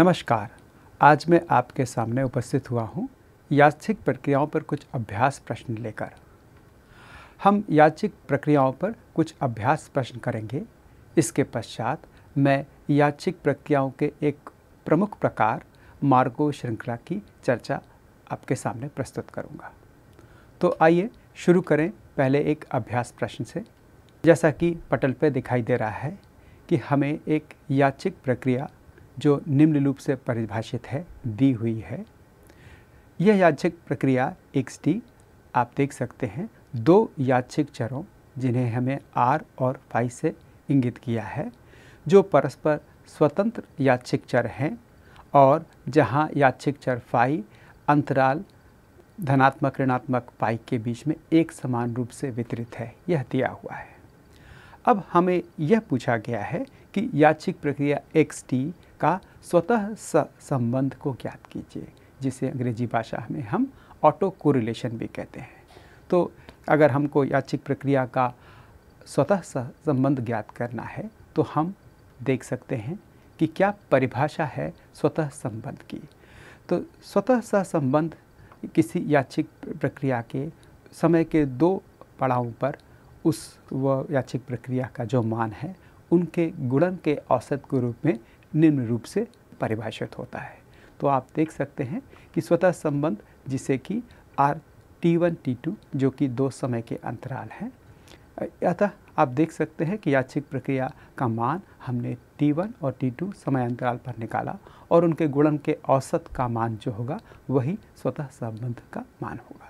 नमस्कार आज मैं आपके सामने उपस्थित हुआ हूँ याचिक प्रक्रियाओं पर कुछ अभ्यास प्रश्न लेकर हम याचिक प्रक्रियाओं पर कुछ अभ्यास प्रश्न करेंगे इसके पश्चात मैं याचिक प्रक्रियाओं के एक प्रमुख प्रकार मार्गो श्रृंखला की चर्चा आपके सामने प्रस्तुत करूँगा तो आइए शुरू करें पहले एक अभ्यास प्रश्न से जैसा कि पटल पर दिखाई दे रहा है कि हमें एक याचिक प्रक्रिया जो निम्न रूप से परिभाषित है दी हुई है यह याचिक प्रक्रिया एक्स टी आप देख सकते हैं दो याचिक चरों जिन्हें हमें आर और फाई से इंगित किया है जो परस्पर स्वतंत्र याचिक चर हैं और जहां याचिक चर फाई अंतराल धनात्मक ऋणात्मक पाई के बीच में एक समान रूप से वितरित है यह दिया हुआ है अब हमें यह पूछा गया है कि याचिक प्रक्रिया एक्स टी का स्वतः संबंध को ज्ञात कीजिए जिसे अंग्रेजी भाषा में हम ऑटो कोरिलेशन भी कहते हैं तो अगर हमको याचिक प्रक्रिया का स्वतः संबंध ज्ञात करना है तो हम देख सकते हैं कि क्या परिभाषा है स्वतः संबंध की तो स्वतः स संबंध किसी याचिक प्रक्रिया के समय के दो पड़ावों पर उस व याचिक प्रक्रिया का जो मान है उनके गुणन के औसत के रूप में निम्न रूप से परिभाषित होता है तो आप देख सकते हैं कि स्वतः संबंध जिसे कि R T one T two जो कि दो समय के अंतराल हैं अतः आप देख सकते हैं कि याचिक प्रक्रिया का मान हमने T1 और T2 समय अंतराल पर निकाला और उनके गुणन के औसत का मान जो होगा वही स्वतः संबंध का मान होगा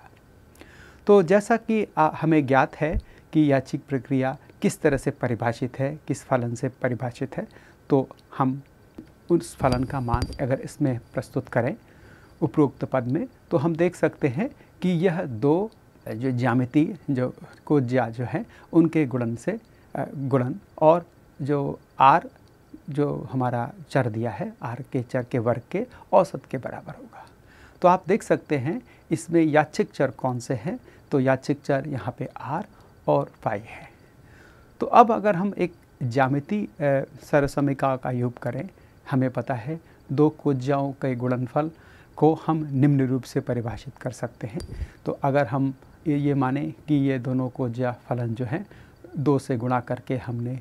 तो जैसा कि हमें ज्ञात है कि याचिक प्रक्रिया किस तरह से परिभाषित है किस फलन से परिभाषित है तो हम उस फलन का मान अगर इसमें प्रस्तुत करें उपरोक्त पद में तो हम देख सकते हैं कि यह दो जो ज्यामिति जो को ज्या जो है उनके गुणन से गुणन और जो आर जो हमारा चर दिया है आर के चर के वर्ग के औसत के बराबर होगा तो आप देख सकते हैं इसमें याचिक चर कौन से हैं तो याचिक चर यहाँ पे आर और फाई है तो अब अगर हम एक ज्यामिति सरसमिका का योग करें हमें पता है दो कोज्जाओं के गुणनफल को हम निम्न रूप से परिभाषित कर सकते हैं तो अगर हम ये, ये माने कि ये दोनों कोज्जा फलन जो हैं दो से गुणा करके हमने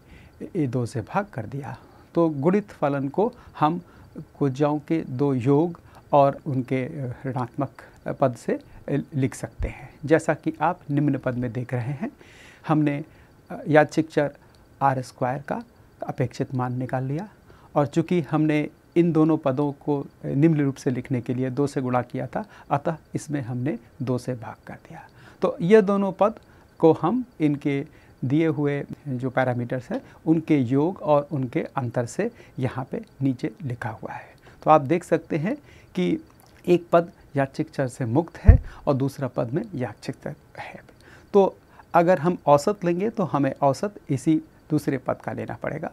ये दो से भाग कर दिया तो गुणित फलन को हम कोज्जाओं के दो योग और उनके ऋणात्मक पद से लिख सकते हैं जैसा कि आप निम्न पद में देख रहे हैं हमने यादशिक चर आर स्क्वायर का अपेक्षित मान निकाल लिया और चूँकि हमने इन दोनों पदों को निम्न रूप से लिखने के लिए दो से गुणा किया था अतः इसमें हमने दो से भाग कर दिया तो ये दोनों पद को हम इनके दिए हुए जो पैरामीटर्स हैं उनके योग और उनके अंतर से यहाँ पे नीचे लिखा हुआ है तो आप देख सकते हैं कि एक पद याचिक चर से मुक्त है और दूसरा पद में याचिक चर है तो अगर हम औसत लेंगे तो हमें औसत इसी दूसरे पद का लेना पड़ेगा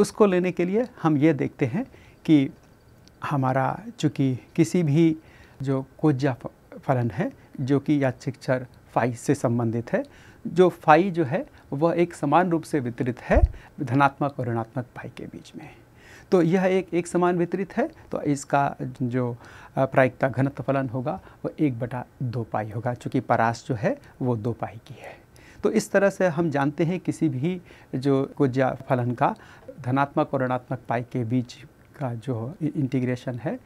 उसको लेने के लिए हम ये देखते हैं कि हमारा चूँकि किसी भी जो कोजा फलन है जो कि या चिक्चर फाई से संबंधित है जो फाई जो है वह एक समान रूप से वितरित है धनात्मक और ऋणात्मक पाई के बीच में तो यह एक एक समान वितरित है तो इसका जो प्रायिकता घनत्व फलन होगा वह एक बटा दो पाई होगा चूँकि परास जो है वो दो पाई की है तो इस तरह से हम जानते हैं किसी भी जो कोज्या फलन का धनात्मक और ऋणात्मक पाई के बीच का जो इंटीग्रेशन है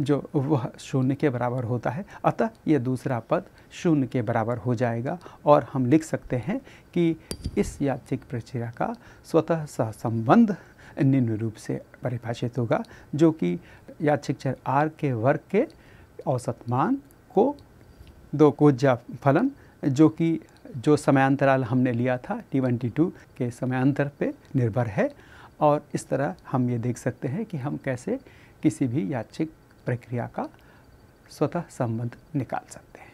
जो वह शून्य के बराबर होता है अतः यह दूसरा पद शून्य के बराबर हो जाएगा और हम लिख सकते हैं कि इस याचिक प्रक्रिया का स्वतः सहसंबंध निम्न रूप से परिभाषित होगा जो कि याचिक चर आर के वर्ग के औसत मान को दो कोज्या फलन जो कि जो समयांतराल हमने लिया था टी वन टी टू के समयांतर पे निर्भर है और इस तरह हम ये देख सकते हैं कि हम कैसे किसी भी याचिक प्रक्रिया का स्वतः संबंध निकाल सकते हैं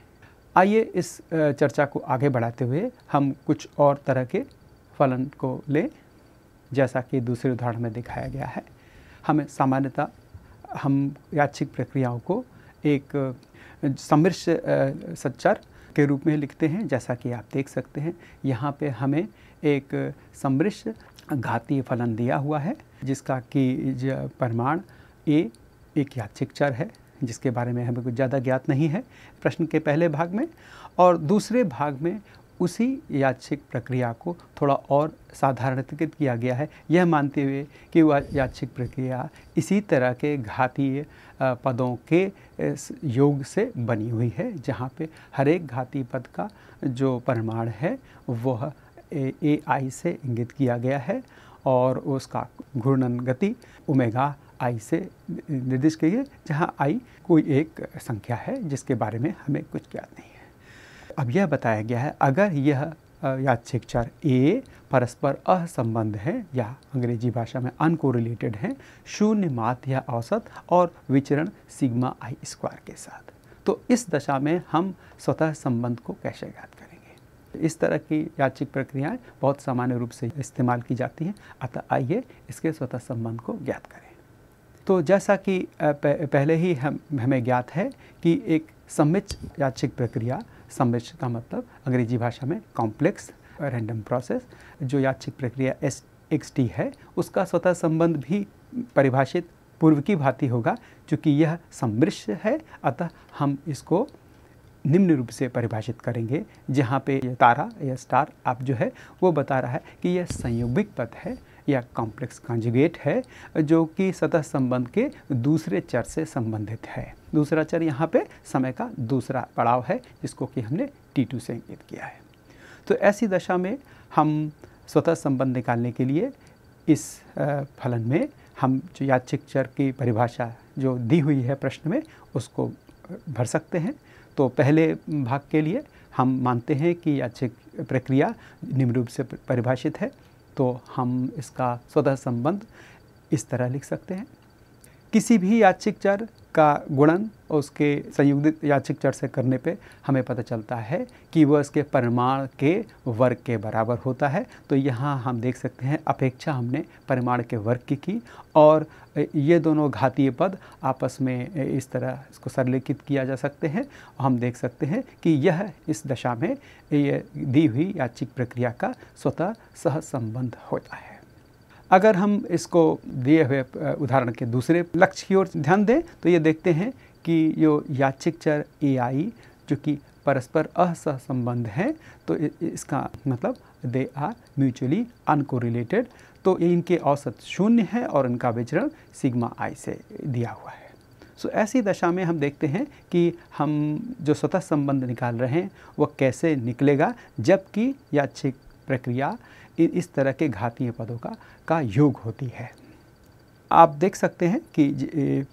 आइए इस चर्चा को आगे बढ़ाते हुए हम कुछ और तरह के फलन को लें जैसा कि दूसरे उदाहरण में दिखाया गया है हमें सामान्यतः हम याचिक प्रक्रियाओं को एक समृद्ध सच्चर के रूप में लिखते हैं जैसा कि आप देख सकते हैं यहाँ पे हमें एक समृश घातीय फलन दिया हुआ है जिसका कि प्रमाण ए एक यादचिक चर है जिसके बारे में हमें कुछ ज़्यादा ज्ञात नहीं है प्रश्न के पहले भाग में और दूसरे भाग में उसी याचिक प्रक्रिया को थोड़ा और साधारणीकृत किया गया है यह मानते हुए कि वह याचिक प्रक्रिया इसी तरह के घातीय पदों के योग से बनी हुई है जहाँ पे हर एक घातीय पद का जो परिमाण है वह ए आई से इंगित किया गया है और उसका घूर्णन गति ओमेगा आई से निर्दिष्ट की जहाँ आई कोई एक संख्या है जिसके बारे में हमें कुछ ज्ञात नहीं है अब यह बताया गया है अगर यह यादिक चर ए परस्पर असंबंध है या अंग्रेजी भाषा में अनकोरिलेटेड है शून्य मात या औसत और विचरण सिग्मा आई स्क्वायर के साथ तो इस दशा में हम स्वतः संबंध को कैसे ज्ञात तो इस तरह की याचिक प्रक्रियाएँ बहुत सामान्य रूप से इस्तेमाल की जाती हैं अतः आइए इसके स्वतः संबंध को ज्ञात करें तो जैसा कि पहले ही हम हमें ज्ञात है कि एक सम्मिच याचिक प्रक्रिया सम्मिच का मतलब अंग्रेजी भाषा में कॉम्प्लेक्स रैंडम प्रोसेस जो याचिक प्रक्रिया एस एक्स टी है उसका स्वतः संबंध भी परिभाषित पूर्व की भांति होगा क्योंकि यह सम्मिश्र है अतः हम इसको निम्न रूप से परिभाषित करेंगे जहाँ पे यह तारा या स्टार आप जो है वो बता रहा है कि यह संयोगिक पथ है या कॉम्प्लेक्स कॉन्जुगेट है जो कि सतह संबंध के दूसरे चर से संबंधित है दूसरा चर यहाँ पे समय का दूसरा पड़ाव है जिसको कि हमने टी टू से इंगित किया है तो ऐसी दशा में हम स्वतः संबंध निकालने के लिए इस फलन में हम जो यादचिक चर की परिभाषा जो दी हुई है प्रश्न में उसको भर सकते हैं तो पहले भाग के लिए हम मानते हैं कि अच्छी प्रक्रिया निम्न रूप से परिभाषित है तो हम इसका स्वतः संबंध इस तरह लिख सकते हैं किसी भी याचिक चर का गुणन उसके संयुक्त याचिक चर से करने पे हमें पता चलता है कि वह इसके परिमाण के वर्ग के बराबर होता है तो यहाँ हम देख सकते हैं अपेक्षा हमने परिमाण के वर्ग की की और ये दोनों घातीय पद आपस में इस तरह इसको सरलिखित किया जा सकते हैं हम देख सकते हैं कि यह इस दशा में ये दी हुई याचिक प्रक्रिया का स्वतः सहसंबंध होता है अगर हम इसको दिए हुए उदाहरण के दूसरे लक्ष्य की ओर ध्यान दें तो ये देखते हैं कि जो याचिक चर ए आई जो कि परस्पर असहसंबंध है तो इसका मतलब दे आर म्यूचुअली अनकोरिलेटेड तो इनके औसत शून्य है और इनका विचरण सिग्मा आई से दिया हुआ है सो so, ऐसी दशा में हम देखते हैं कि हम जो स्वतः संबंध निकाल रहे हैं वह कैसे निकलेगा जबकि याचिक प्रक्रिया इस तरह के घातीय पदों का का योग होती है आप देख सकते हैं कि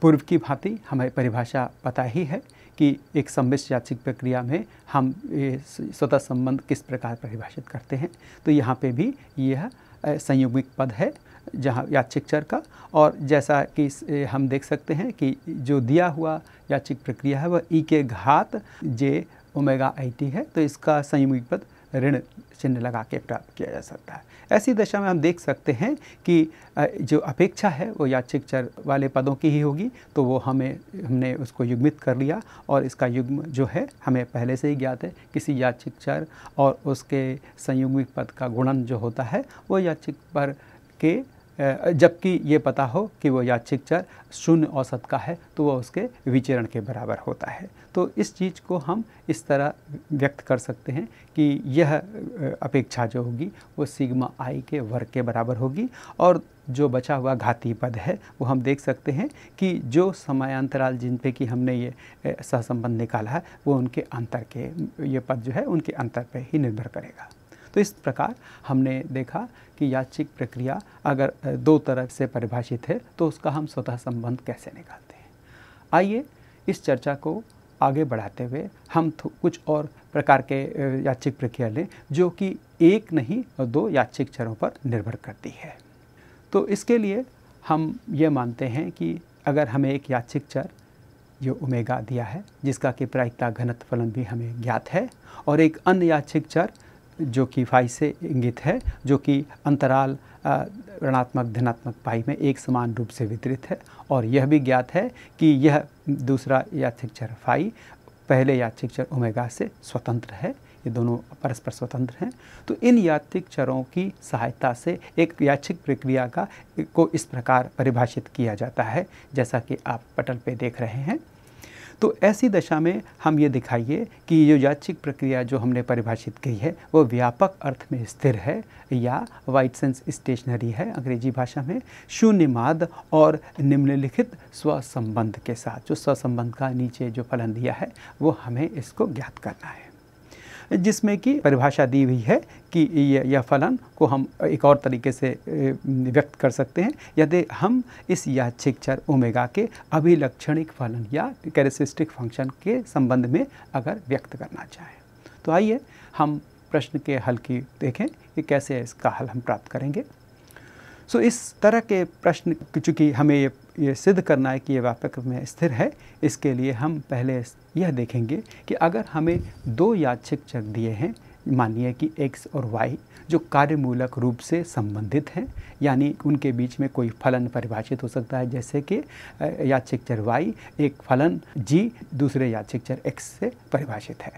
पूर्व की भांति हमें परिभाषा पता ही है कि एक सम्मिश्र याचिक प्रक्रिया में हम स्वतः संबंध किस प्रकार परिभाषित करते हैं तो यहाँ पे भी यह संयुगिक पद है जहाँ याचिक चर का और जैसा कि हम देख सकते हैं कि जो दिया हुआ याचिक प्रक्रिया है वह ई के घात जे ओमेगा आई टी है तो इसका संयुगिक पद ऋण चिन्ह लगा के प्राप्त किया जा सकता है ऐसी दशा में हम देख सकते हैं कि जो अपेक्षा है वो याचिक चर वाले पदों की ही होगी तो वो हमें हमने उसको युग्मित कर लिया और इसका युग्म जो है हमें पहले से ही ज्ञात है किसी याचिक चर और उसके संयुग्मिक पद का गुणन जो होता है वो याचिक पर के जबकि ये पता हो कि वो याचिक चर शून्य औसत का है तो वह उसके विचरण के बराबर होता है तो इस चीज़ को हम इस तरह व्यक्त कर सकते हैं कि यह अपेक्षा जो होगी वो सिग्मा आई के वर्ग के बराबर होगी और जो बचा हुआ घाती पद है वो हम देख सकते हैं कि जो समयांतराल जिन पे कि हमने ये सहसंबंध निकाला है वो उनके अंतर के ये पद जो है उनके अंतर पे ही निर्भर करेगा तो इस प्रकार हमने देखा कि याचिक प्रक्रिया अगर दो तरह से परिभाषित है तो उसका हम स्वतः संबंध कैसे निकालते हैं आइए इस चर्चा को आगे बढ़ाते हुए हम कुछ और प्रकार के याचिक प्रक्रिया लें जो कि एक नहीं दो याचिक चरों पर निर्भर करती है तो इसके लिए हम ये मानते हैं कि अगर हमें एक याचिक चर जो ओमेगा दिया है जिसका कि प्रायिकता घनत्व फलन भी हमें ज्ञात है और एक अन्य याचिक चर जो कि फाई से इंगित है जो कि अंतराल ऋणात्मक धनात्मक पाई में एक समान रूप से वितरित है और यह भी ज्ञात है कि यह दूसरा याचिक चर फाई पहले यात्रिक चर ओमेगा से स्वतंत्र है ये दोनों परस्पर स्वतंत्र हैं तो इन यात्रिक चरों की सहायता से एक याचिक प्रक्रिया का को इस प्रकार परिभाषित किया जाता है जैसा कि आप पटल पे देख रहे हैं तो ऐसी दशा में हम ये दिखाइए कि ये जो याचिक प्रक्रिया जो हमने परिभाषित की है वो व्यापक अर्थ में स्थिर है या वाइट सेंस स्टेशनरी है अंग्रेजी भाषा में शून्यमाद और निम्नलिखित स्वसंबंध के साथ जो स्वसंबंध का नीचे जो फलन दिया है वो हमें इसको ज्ञात करना है जिसमें कि परिभाषा दी हुई है कि यह फलन को हम एक और तरीके से व्यक्त कर सकते हैं यदि हम इस या चर ओमेगा के अभिलक्षणिक फलन या कैरेसिस्टिक फंक्शन के संबंध में अगर व्यक्त करना चाहें तो आइए हम प्रश्न के हल की देखें कि कैसे इसका हल हम प्राप्त करेंगे सो so, इस तरह के प्रश्न चूँकि हमें ये ये सिद्ध करना है कि ये व्यापक में स्थिर है इसके लिए हम पहले यह देखेंगे कि अगर हमें दो यादक चक दिए हैं मानिए कि एक्स और वाई जो कार्यमूलक रूप से संबंधित हैं यानी उनके बीच में कोई फलन परिभाषित हो सकता है जैसे कि याचिक चर वाई एक फलन जी दूसरे याचिक चर एक्स से परिभाषित है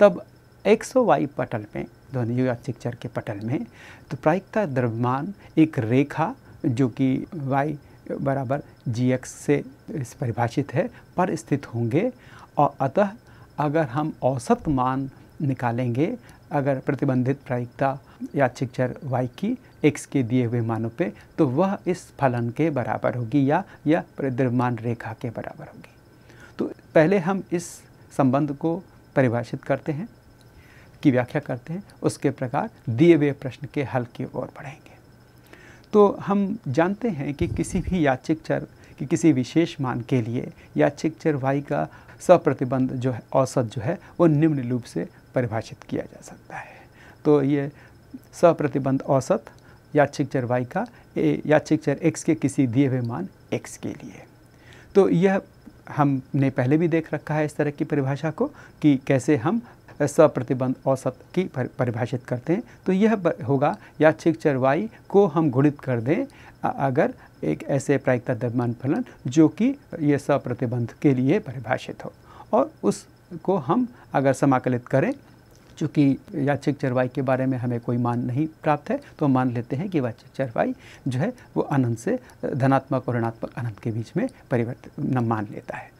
तब एक्स और वाई पटल में ध्वनि याचिक चर के पटल में तो प्रायिकता द्रव्यमान एक रेखा जो कि वाई बराबर जी एक्स से परिभाषित है पर स्थित होंगे और अतः अगर हम औसत मान निकालेंगे अगर प्रतिबंधित प्रायिकता या चिक्चर वाई की एक्स के दिए हुए मानों पे तो वह इस फलन के बराबर होगी या यह द्रव्यमान रेखा के बराबर होगी तो पहले हम इस संबंध को परिभाषित करते हैं की व्याख्या करते हैं उसके प्रकार दिए हुए प्रश्न के हल की ओर बढ़ेंगे तो हम जानते हैं कि किसी भी याचिक चर कि किसी विशेष मान के लिए याचिक चर वाई का सप्रतिबंध जो है औसत जो है वो निम्न रूप से परिभाषित किया जा सकता है तो ये सप्रतिबंध औसत याचिक चर वाई का याचिक चर एक्स के किसी दिए हुए मान एक्स के लिए तो यह हमने पहले भी देख रखा है इस तरह की परिभाषा को कि कैसे हम सप्रतिबंध औसत की परिभाषित करते हैं तो यह होगा यादृिक चरवाई को हम गुणित कर दें अगर एक ऐसे प्रायिकता द्रव्यमान फलन जो कि ये सप्रतिबंध के लिए परिभाषित हो और उसको हम अगर समाकलित करें चूँकि याचिक चरवाई के बारे में हमें कोई मान नहीं प्राप्त है तो मान लेते हैं कि वाचिक चरवाई जो है वो अनंत से धनात्मक और ऋणात्मक अनंत के बीच में परिवर्तित मान लेता है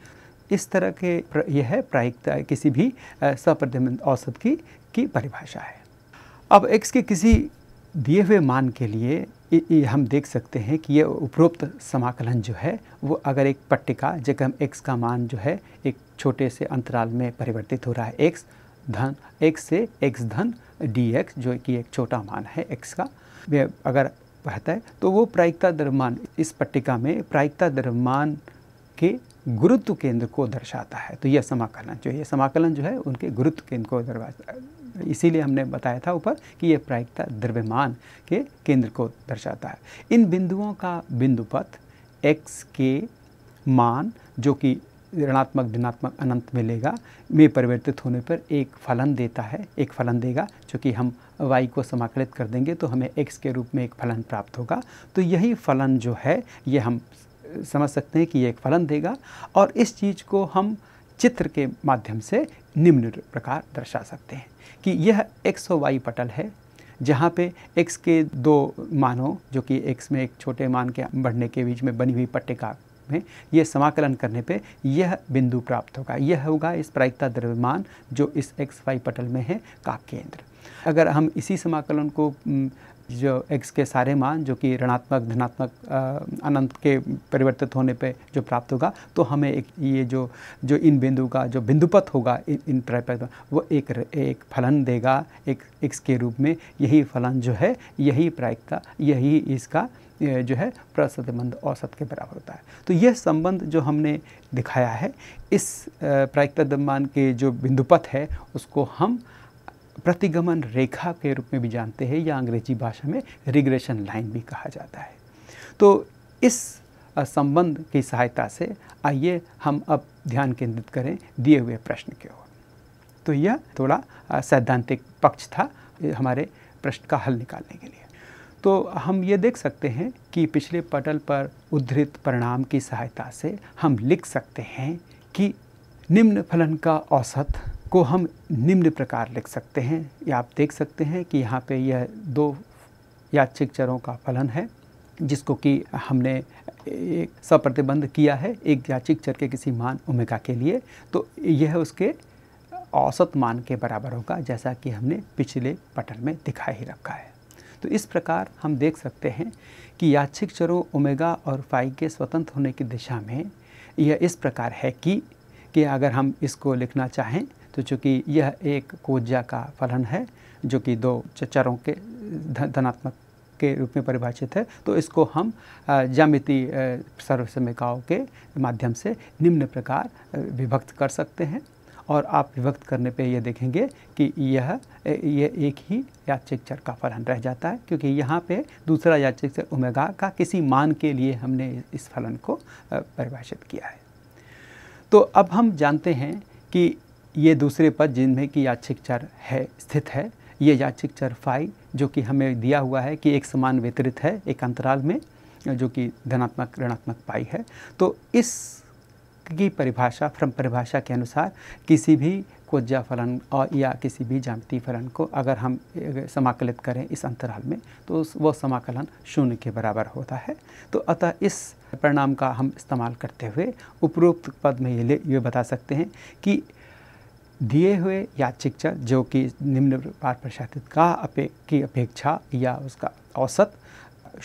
इस तरह के यह है प्रायिकता किसी भी सप्रतिबंध औसत की की परिभाषा है अब एक्स के किसी दिए हुए मान के लिए इ, इ, हम देख सकते हैं कि यह उपरोक्त समाकलन जो है वो अगर एक पट्टिका जगह हम एक्स का मान जो है एक छोटे से अंतराल में परिवर्तित हो रहा है एक्स धन एक्स से एक्स धन डी एक्स जो कि एक छोटा मान है एक्स का अगर रहता है तो वो प्रायिकता द्रव्यमान इस पट्टिका में प्रायिकता द्रव्यमान के गुरुत्व केंद्र को दर्शाता है तो यह समाकलन जो ये समाकलन जो है उनके गुरुत्व केंद्र को दर्शाता है इसीलिए हमने बताया था ऊपर कि यह प्रायिकता द्रव्यमान के केंद्र को दर्शाता है इन बिंदुओं का बिंदुपथ एक्स के मान जो कि ऋणात्मक धनात्मक अनंत मिलेगा में परिवर्तित होने पर एक फलन देता है एक फलन देगा चूँकि हम y को समाकलित कर देंगे तो हमें x के रूप में एक फलन प्राप्त होगा तो यही फलन जो है ये हम समझ सकते हैं कि ये एक फलन देगा और इस चीज़ को हम चित्र के माध्यम से निम्न प्रकार दर्शा सकते हैं कि यह एक्स और वाई पटल है जहाँ पे एक्स के दो मानों जो कि एक्स में एक छोटे मान के बढ़ने के बीच में बनी हुई पट्टिका में यह समाकलन करने पे यह बिंदु प्राप्त होगा यह होगा इस प्रायिकता द्रव्यमान जो इस एक्स वाई पटल में है का केंद्र अगर हम इसी समाकलन को जो एक्स के सारे मान जो कि ऋणात्मक धनात्मक अनंत के परिवर्तित होने पे जो प्राप्त होगा तो हमें एक ये जो जो इन बिंदु का जो बिंदुपत होगा इन इन पर वो एक एक फलन देगा एक एक्स के रूप में यही फलन जो है यही प्रायिक का यही इसका जो है प्रसतमंद औसत के बराबर होता है तो यह संबंध जो हमने दिखाया है इस प्रायिकता दमान के जो बिंदुपथ है उसको हम प्रतिगमन रेखा के रूप में भी जानते हैं या अंग्रेजी भाषा में रिग्रेशन लाइन भी कहा जाता है तो इस संबंध की सहायता से आइए हम अब ध्यान केंद्रित करें दिए हुए प्रश्न के ओर तो यह थोड़ा सैद्धांतिक पक्ष था हमारे प्रश्न का हल निकालने के लिए तो हम ये देख सकते हैं कि पिछले पटल पर उद्धृत परिणाम की सहायता से हम लिख सकते हैं कि निम्न फलन का औसत को हम निम्न प्रकार लिख सकते हैं या आप देख सकते हैं कि यहाँ पे यह दो याचिक चरों का फलन है जिसको कि हमने एक सप्रतिबंध किया है एक याचिक चर के किसी मान ओमेगा के लिए तो यह उसके औसत मान के बराबर होगा जैसा कि हमने पिछले पटल में दिखा ही रखा है तो इस प्रकार हम देख सकते हैं कि याचिक चरों ओमेगा और फाइव के स्वतंत्र होने की दिशा में यह इस प्रकार है कि कि अगर हम इसको लिखना चाहें तो चूँकि यह एक कोज्या का फलन है जो कि दो चरों के धनात्मक के रूप में परिभाषित है तो इसको हम जामिति सर्वसमिकाओं के माध्यम से निम्न प्रकार विभक्त कर सकते हैं और आप विभक्त करने पे यह देखेंगे कि यह ये एक ही याचिक चर का फलन रह जाता है क्योंकि यहाँ पे दूसरा याचिक चर उमेगा का किसी मान के लिए हमने इस फलन को परिभाषित किया है तो अब हम जानते हैं कि ये दूसरे पद जिनमें कि याचिक चर है स्थित है ये याचिक चर फाई जो कि हमें दिया हुआ है कि एक समान वितरित है एक अंतराल में जो कि धनात्मक ऋणात्मक पाई है तो इस की परिभाषा फ्रम परिभाषा के अनुसार किसी भी कोज्जा फलन और या किसी भी जामती फलन को अगर हम समाकलित करें इस अंतराल में तो वो समाकलन शून्य के बराबर होता है तो अतः इस परिणाम का हम इस्तेमाल करते हुए उपरोक्त पद में ये ये बता सकते हैं कि दिए हुए याचिका जो कि निम्न पार प्रशासित का अपे की अपेक्षा या उसका औसत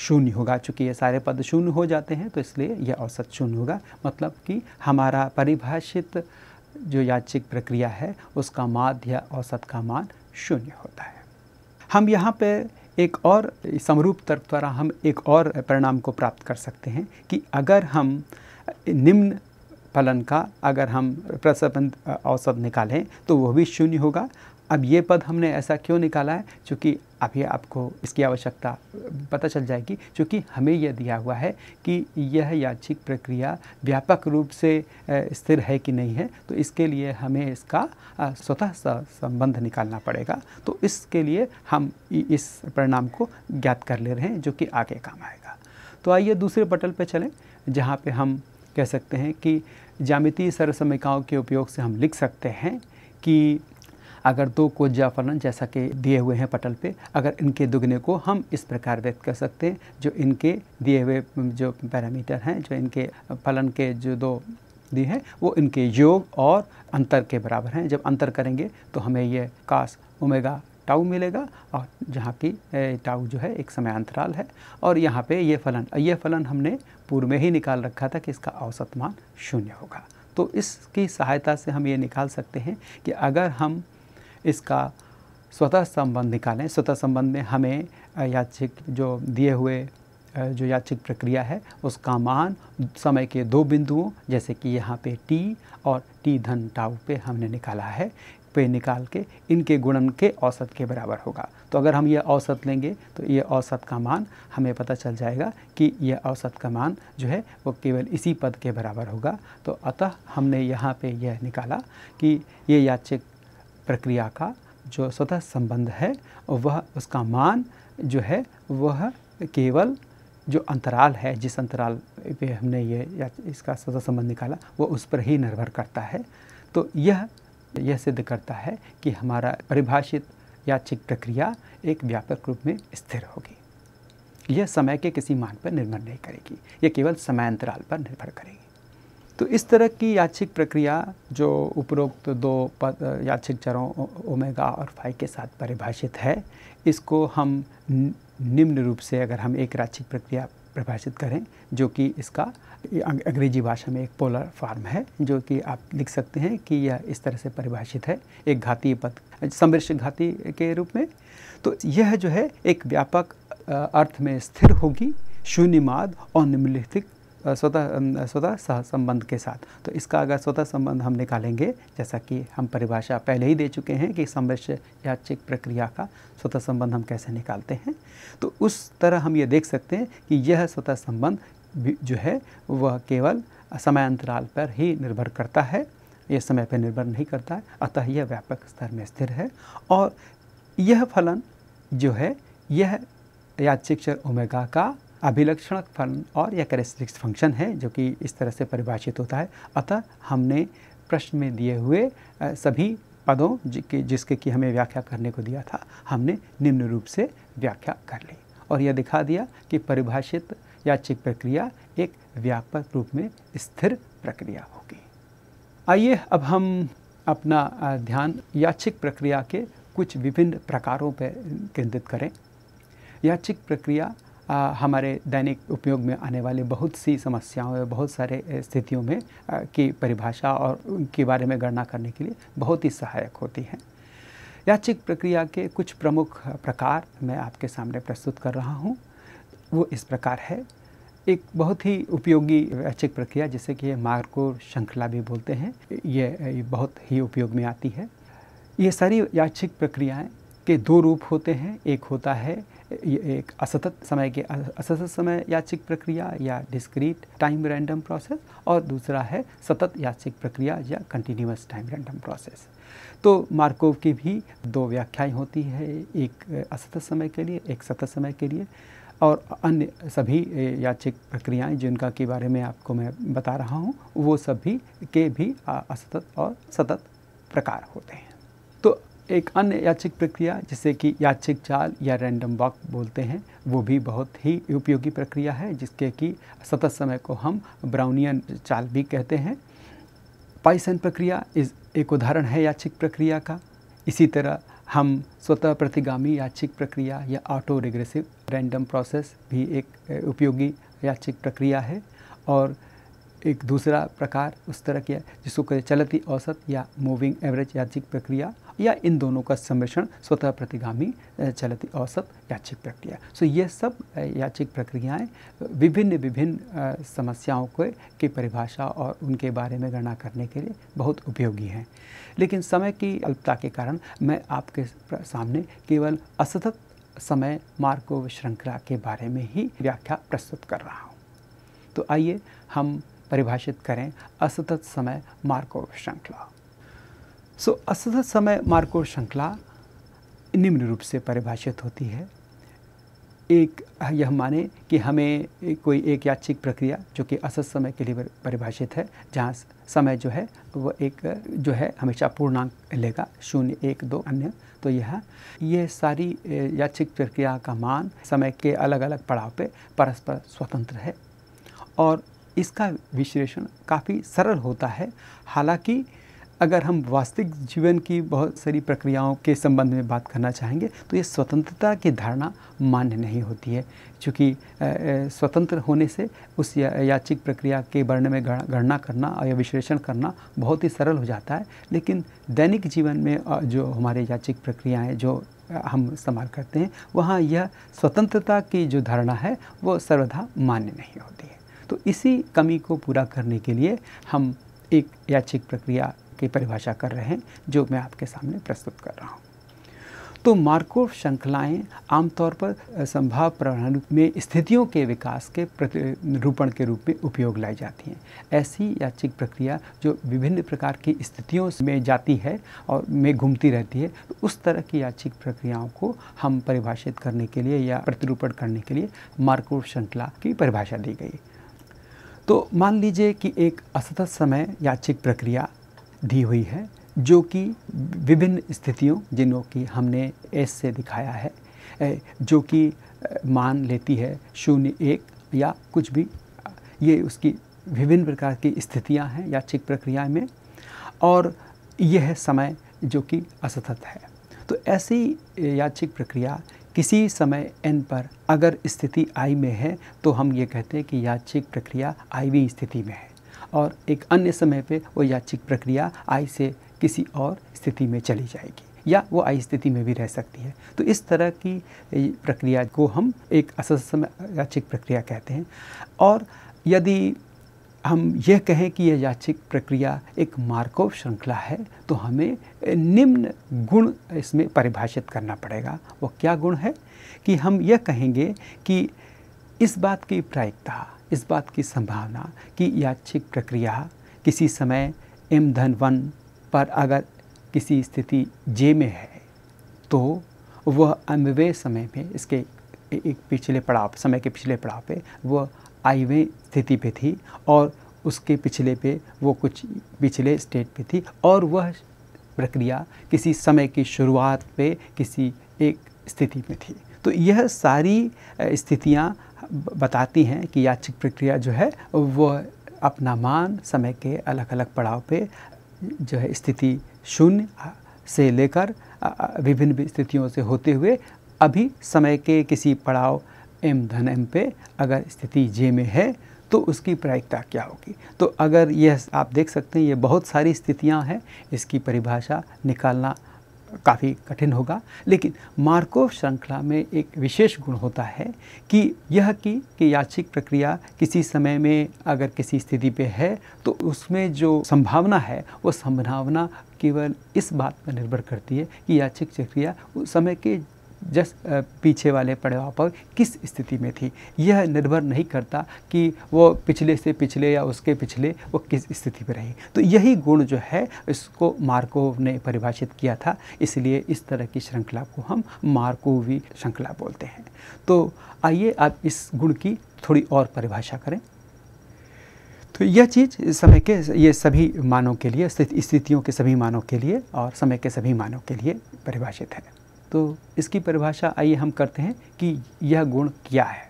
शून्य होगा चूँकि ये सारे पद शून्य हो जाते हैं तो इसलिए यह औसत शून्य होगा मतलब कि हमारा परिभाषित जो याचिक प्रक्रिया है उसका माध्य औसत का मान शून्य होता है हम यहाँ पे एक और समरूप तर्क द्वारा हम एक और परिणाम को प्राप्त कर सकते हैं कि अगर हम निम्न फलन का अगर हम प्रसबंध औसत निकालें तो वह भी शून्य होगा अब ये पद हमने ऐसा क्यों निकाला है क्योंकि अभी आपको इसकी आवश्यकता पता चल जाएगी क्योंकि हमें यह दिया हुआ है कि यह याचिक प्रक्रिया व्यापक रूप से स्थिर है कि नहीं है तो इसके लिए हमें इसका स्वतः संबंध निकालना पड़ेगा तो इसके लिए हम इस परिणाम को ज्ञात कर ले रहे हैं जो कि आगे काम आएगा तो आइए दूसरे पटल पर चलें जहाँ पर हम कह सकते हैं कि जामितीय सरसमिकाओं के उपयोग से हम लिख सकते हैं कि अगर दो कोजा फलन जैसा कि दिए हुए हैं पटल पे अगर इनके दुगने को हम इस प्रकार व्यक्त कर सकते हैं जो इनके दिए हुए जो पैरामीटर हैं जो इनके फलन के जो दो दिए हैं वो इनके योग और अंतर के बराबर हैं जब अंतर करेंगे तो हमें ये कास ओमेगा टाऊ मिलेगा और जहाँ की टाऊ जो है एक समय अंतराल है और यहाँ पे ये फलन ये फलन हमने पूर्व में ही निकाल रखा था कि इसका औसत मान शून्य होगा तो इसकी सहायता से हम ये निकाल सकते हैं कि अगर हम इसका स्वतः संबंध निकालें स्वतः संबंध में हमें याचिक जो दिए हुए जो याचिक प्रक्रिया है उसका मान समय के दो बिंदुओं जैसे कि यहाँ पे टी और टी धन टाउ पे हमने निकाला है पे निकाल के इनके गुणन के औसत के बराबर होगा तो अगर हम यह औसत लेंगे तो ये औसत का मान हमें पता चल जाएगा कि यह औसत का मान जो है वो केवल इसी पद के बराबर होगा तो अतः हमने यहाँ पे यह निकाला कि ये याचिक प्रक्रिया का जो स्वतः संबंध है वह उसका मान जो है वह केवल जो अंतराल है जिस अंतराल पे हमने ये या इसका सदा संबंध निकाला वो उस पर ही निर्भर करता है तो यह यह सिद्ध करता है कि हमारा परिभाषित याचिक प्रक्रिया एक व्यापक रूप में स्थिर होगी यह समय के किसी मान पर निर्भर नहीं करेगी यह केवल समय अंतराल पर निर्भर करेगी तो इस तरह की याचिक प्रक्रिया जो उपरोक्त दो पद याचिक चरों ओमेगा और फाई के साथ परिभाषित है इसको हम निम्न रूप से अगर हम एक याचिक प्रक्रिया परिभाषित करें जो कि इसका अंग्रेजी भाषा में एक पोलर फार्म है जो कि आप लिख सकते हैं कि यह इस तरह से परिभाषित है एक घातीय पद समृष घाती के रूप में तो यह जो है एक व्यापक अर्थ में स्थिर होगी शून्यवाद और निम्नलिखित स्वतः स्वतः सह संबंध के साथ तो इसका अगर स्वतः संबंध हम निकालेंगे जैसा कि हम परिभाषा पहले ही दे चुके हैं कि संवश्य याचिक प्रक्रिया का स्वतः संबंध हम कैसे निकालते हैं तो उस तरह हम ये देख सकते हैं कि यह स्वतः संबंध जो है वह केवल समय अंतराल पर ही निर्भर करता है यह समय पर निर्भर नहीं करता है अतः यह व्यापक स्तर में स्थिर है और यह फलन जो है यह याचिक चर ओमेगा का अभिलक्षण फन और या कैरेस्टिक्स फंक्शन है जो कि इस तरह से परिभाषित होता है अतः हमने प्रश्न में दिए हुए सभी पदों जिसके जिसके कि हमें व्याख्या करने को दिया था हमने निम्न रूप से व्याख्या कर ली और यह दिखा दिया कि परिभाषित याचिक प्रक्रिया एक व्यापक रूप में स्थिर प्रक्रिया होगी आइए अब हम अपना ध्यान याचिक प्रक्रिया के कुछ विभिन्न प्रकारों पर केंद्रित करें याचिक प्रक्रिया आ, हमारे दैनिक उपयोग में आने वाली बहुत सी समस्याओं और बहुत सारे स्थितियों में आ, की परिभाषा और उनके बारे में गणना करने के लिए बहुत ही सहायक होती हैं याचिक प्रक्रिया के कुछ प्रमुख प्रकार मैं आपके सामने प्रस्तुत कर रहा हूँ वो इस प्रकार है एक बहुत ही उपयोगी याचिक प्रक्रिया जिसे कि मार्ग को श्रृंखला भी बोलते हैं ये बहुत ही उपयोग में आती है ये सारी याचिक प्रक्रियाएं के दो रूप होते हैं एक होता है एक असतत समय के असतत समय याचिक प्रक्रिया या डिस्क्रीट टाइम रैंडम प्रोसेस और दूसरा है सतत याचिक प्रक्रिया या कंटिन्यूस टाइम रैंडम प्रोसेस तो मार्कोव की भी दो व्याख्याएं होती है एक असतत समय के लिए एक सतत समय के लिए और अन्य सभी याचिक प्रक्रियाएं जिनका के बारे में आपको मैं बता रहा हूँ वो सभी के भी असतत और सतत प्रकार होते हैं एक अन्य याचिक प्रक्रिया जिसे कि याचिक चाल या रैंडम वॉक बोलते हैं वो भी बहुत ही उपयोगी प्रक्रिया है जिसके कि सतत समय को हम ब्राउनियन चाल भी कहते हैं पाइसन प्रक्रिया इस एक उदाहरण है याचिक प्रक्रिया का इसी तरह हम स्वतः प्रतिगामी याचिक प्रक्रिया या ऑटो रिग्रेसिव रैंडम प्रोसेस भी एक उपयोगी याचिक प्रक्रिया है और एक दूसरा प्रकार उस तरह की है जिसको कहें चलती औसत या मूविंग एवरेज याचिक प्रक्रिया या इन दोनों का सम्मिश्रण स्वतः प्रतिगामी चलती औसत याचिक प्रक्रिया सो ये सब याचिक प्रक्रियाएं विभिन्न विभिन्न समस्याओं को की परिभाषा और उनके बारे में गणना करने के लिए बहुत उपयोगी हैं लेकिन समय की अल्पता के कारण मैं आपके सामने केवल असतत समय मार्कोव श्रृंखला के बारे में ही व्याख्या प्रस्तुत कर रहा हूँ तो आइए हम परिभाषित करें असतत समय मार्कोव श्रृंखला सो so, असतत समय मार्कोव श्रृंखला निम्न रूप से परिभाषित होती है एक यह माने कि हमें कोई एक याचिक प्रक्रिया जो कि असत समय के लिए परिभाषित है जहाँ समय जो है वह एक जो है हमेशा पूर्णांक लेगा शून्य एक दो अन्य तो यह ये सारी याचिक प्रक्रिया का मान समय के अलग अलग पड़ाव पे परस्पर स्वतंत्र है और इसका विश्लेषण काफ़ी सरल होता है हालांकि अगर हम वास्तविक जीवन की बहुत सारी प्रक्रियाओं के संबंध में बात करना चाहेंगे तो ये स्वतंत्रता की धारणा मान्य नहीं होती है क्योंकि स्वतंत्र होने से उस या, याचिक प्रक्रिया के वर्ण में गणना करना और या विश्लेषण करना बहुत ही सरल हो जाता है लेकिन दैनिक जीवन में जो हमारे याचिक प्रक्रियाएँ जो हम इस्तेमाल करते हैं वहाँ यह स्वतंत्रता की जो धारणा है वो सर्वधा मान्य नहीं होती है तो इसी कमी को पूरा करने के लिए हम एक याचिक प्रक्रिया की परिभाषा कर रहे हैं जो मैं आपके सामने प्रस्तुत कर रहा हूँ तो मार्कोव श्रृंखलाएँ आमतौर पर संभाव प्रणाली में स्थितियों के विकास के प्रतिरूपण के रूप में उपयोग लाई जाती हैं ऐसी याचिक प्रक्रिया जो विभिन्न प्रकार की स्थितियों में जाती है और में घूमती रहती है तो उस तरह की याचिक प्रक्रियाओं को हम परिभाषित करने के लिए या प्रतिरूपण करने के लिए मार्को श्रृंखला की परिभाषा दी गई तो मान लीजिए कि एक असतत समय याचिक प्रक्रिया दी हुई है जो कि विभिन्न स्थितियों जिनों की हमने एस से दिखाया है जो कि मान लेती है शून्य एक या कुछ भी ये उसकी विभिन्न प्रकार की स्थितियां हैं याचिक प्रक्रिया में और यह समय जो कि असतत है तो ऐसी याचिक प्रक्रिया किसी समय एन पर अगर स्थिति आई में है तो हम ये कहते हैं कि याचिक प्रक्रिया आईवी स्थिति में है और एक अन्य समय पे वो याचिक प्रक्रिया आई से किसी और स्थिति में चली जाएगी या वो आई स्थिति में भी रह सकती है तो इस तरह की प्रक्रिया को हम एक असल समय याचिक प्रक्रिया कहते हैं और यदि हम यह कहें कि यह याचिक प्रक्रिया एक मार्कोव श्रृंखला है तो हमें निम्न गुण इसमें परिभाषित करना पड़ेगा वो क्या गुण है कि हम यह कहेंगे कि इस बात की प्रायिकता इस बात की संभावना कि याचिक प्रक्रिया किसी समय एम धन वन पर अगर किसी स्थिति जे में है तो वह अनवे समय में इसके एक पिछले पड़ाव समय के पिछले पड़ाव पे वह आईवें स्थिति पे थी और उसके पिछले पे वो कुछ पिछले स्टेट पे थी और वह प्रक्रिया किसी समय की शुरुआत पे किसी एक स्थिति में थी तो यह सारी स्थितियाँ बताती हैं कि याचिक प्रक्रिया जो है वह अपना मान समय के अलग अलग पड़ाव पे जो है स्थिति शून्य से लेकर विभिन्न स्थितियों से होते हुए अभी समय के किसी पड़ाव एम धन एम पे अगर स्थिति जे में है तो उसकी प्रायिकता क्या होगी तो अगर यह आप देख सकते हैं ये बहुत सारी स्थितियाँ हैं इसकी परिभाषा निकालना काफ़ी कठिन होगा लेकिन मार्कोव श्रृंखला में एक विशेष गुण होता है कि यह कि, कि याचिक प्रक्रिया किसी समय में अगर किसी स्थिति पे है तो उसमें जो संभावना है वो संभावना केवल इस बात पर निर्भर करती है कि याचिक प्रक्रिया उस समय के जस पीछे वाले पड़ाव पर किस स्थिति में थी यह निर्भर नहीं करता कि वो पिछले से पिछले या उसके पिछले वो किस स्थिति में रही तो यही गुण जो है इसको मार्कोव ने परिभाषित किया था इसलिए इस तरह की श्रृंखला को हम मार्कोवी श्रृंखला बोलते हैं तो आइए आप इस गुण की थोड़ी और परिभाषा करें तो यह चीज़ समय के ये सभी मानों के लिए स्थितियों के सभी मानों के लिए और समय के सभी मानों के लिए परिभाषित है तो इसकी परिभाषा आइए हम करते हैं कि यह गुण क्या है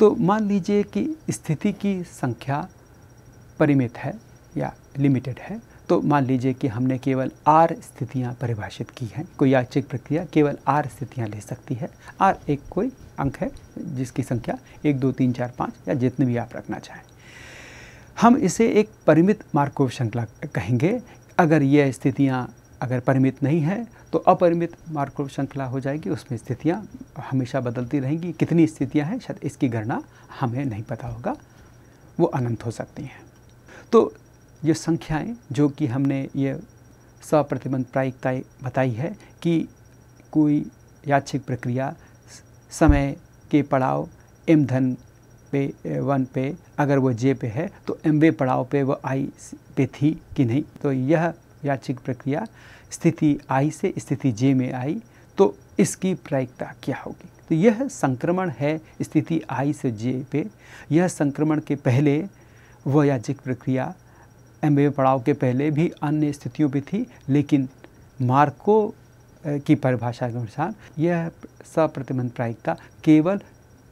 तो मान लीजिए कि स्थिति की संख्या परिमित है या लिमिटेड है तो मान लीजिए कि हमने केवल आर स्थितियां परिभाषित की हैं कोई याचिक प्रक्रिया केवल आर स्थितियां ले सकती है आर एक कोई अंक है जिसकी संख्या एक दो तीन चार पाँच या जितने भी आप रखना चाहें हम इसे एक परिमित मार्कोव श्रृंखला कहेंगे अगर यह स्थितियाँ अगर परिमित नहीं है तो अपरिमित मार्कोव श्रृंखला हो जाएगी उसमें स्थितियाँ हमेशा बदलती रहेंगी कितनी स्थितियाँ हैं शायद इसकी गणना हमें नहीं पता होगा वो अनंत हो सकती हैं तो ये संख्याएं जो कि हमने ये सप्रतिबंध प्रायिकता बताई है कि कोई याचिक प्रक्रिया समय के पड़ाव एम धन पे वन पे अगर वो जे पे है तो एम वे पड़ाव पे वो आई पे थी कि नहीं तो यह याचिक प्रक्रिया स्थिति आई से स्थिति जे में आई तो इसकी प्रायिकता क्या होगी तो यह संक्रमण है स्थिति आई से जे पे यह संक्रमण के पहले वह याचिक प्रक्रिया बे पड़ाव के पहले भी अन्य स्थितियों पे थी लेकिन मार्को की परिभाषा के अनुसार यह सप्रतिबंध प्रायिकता केवल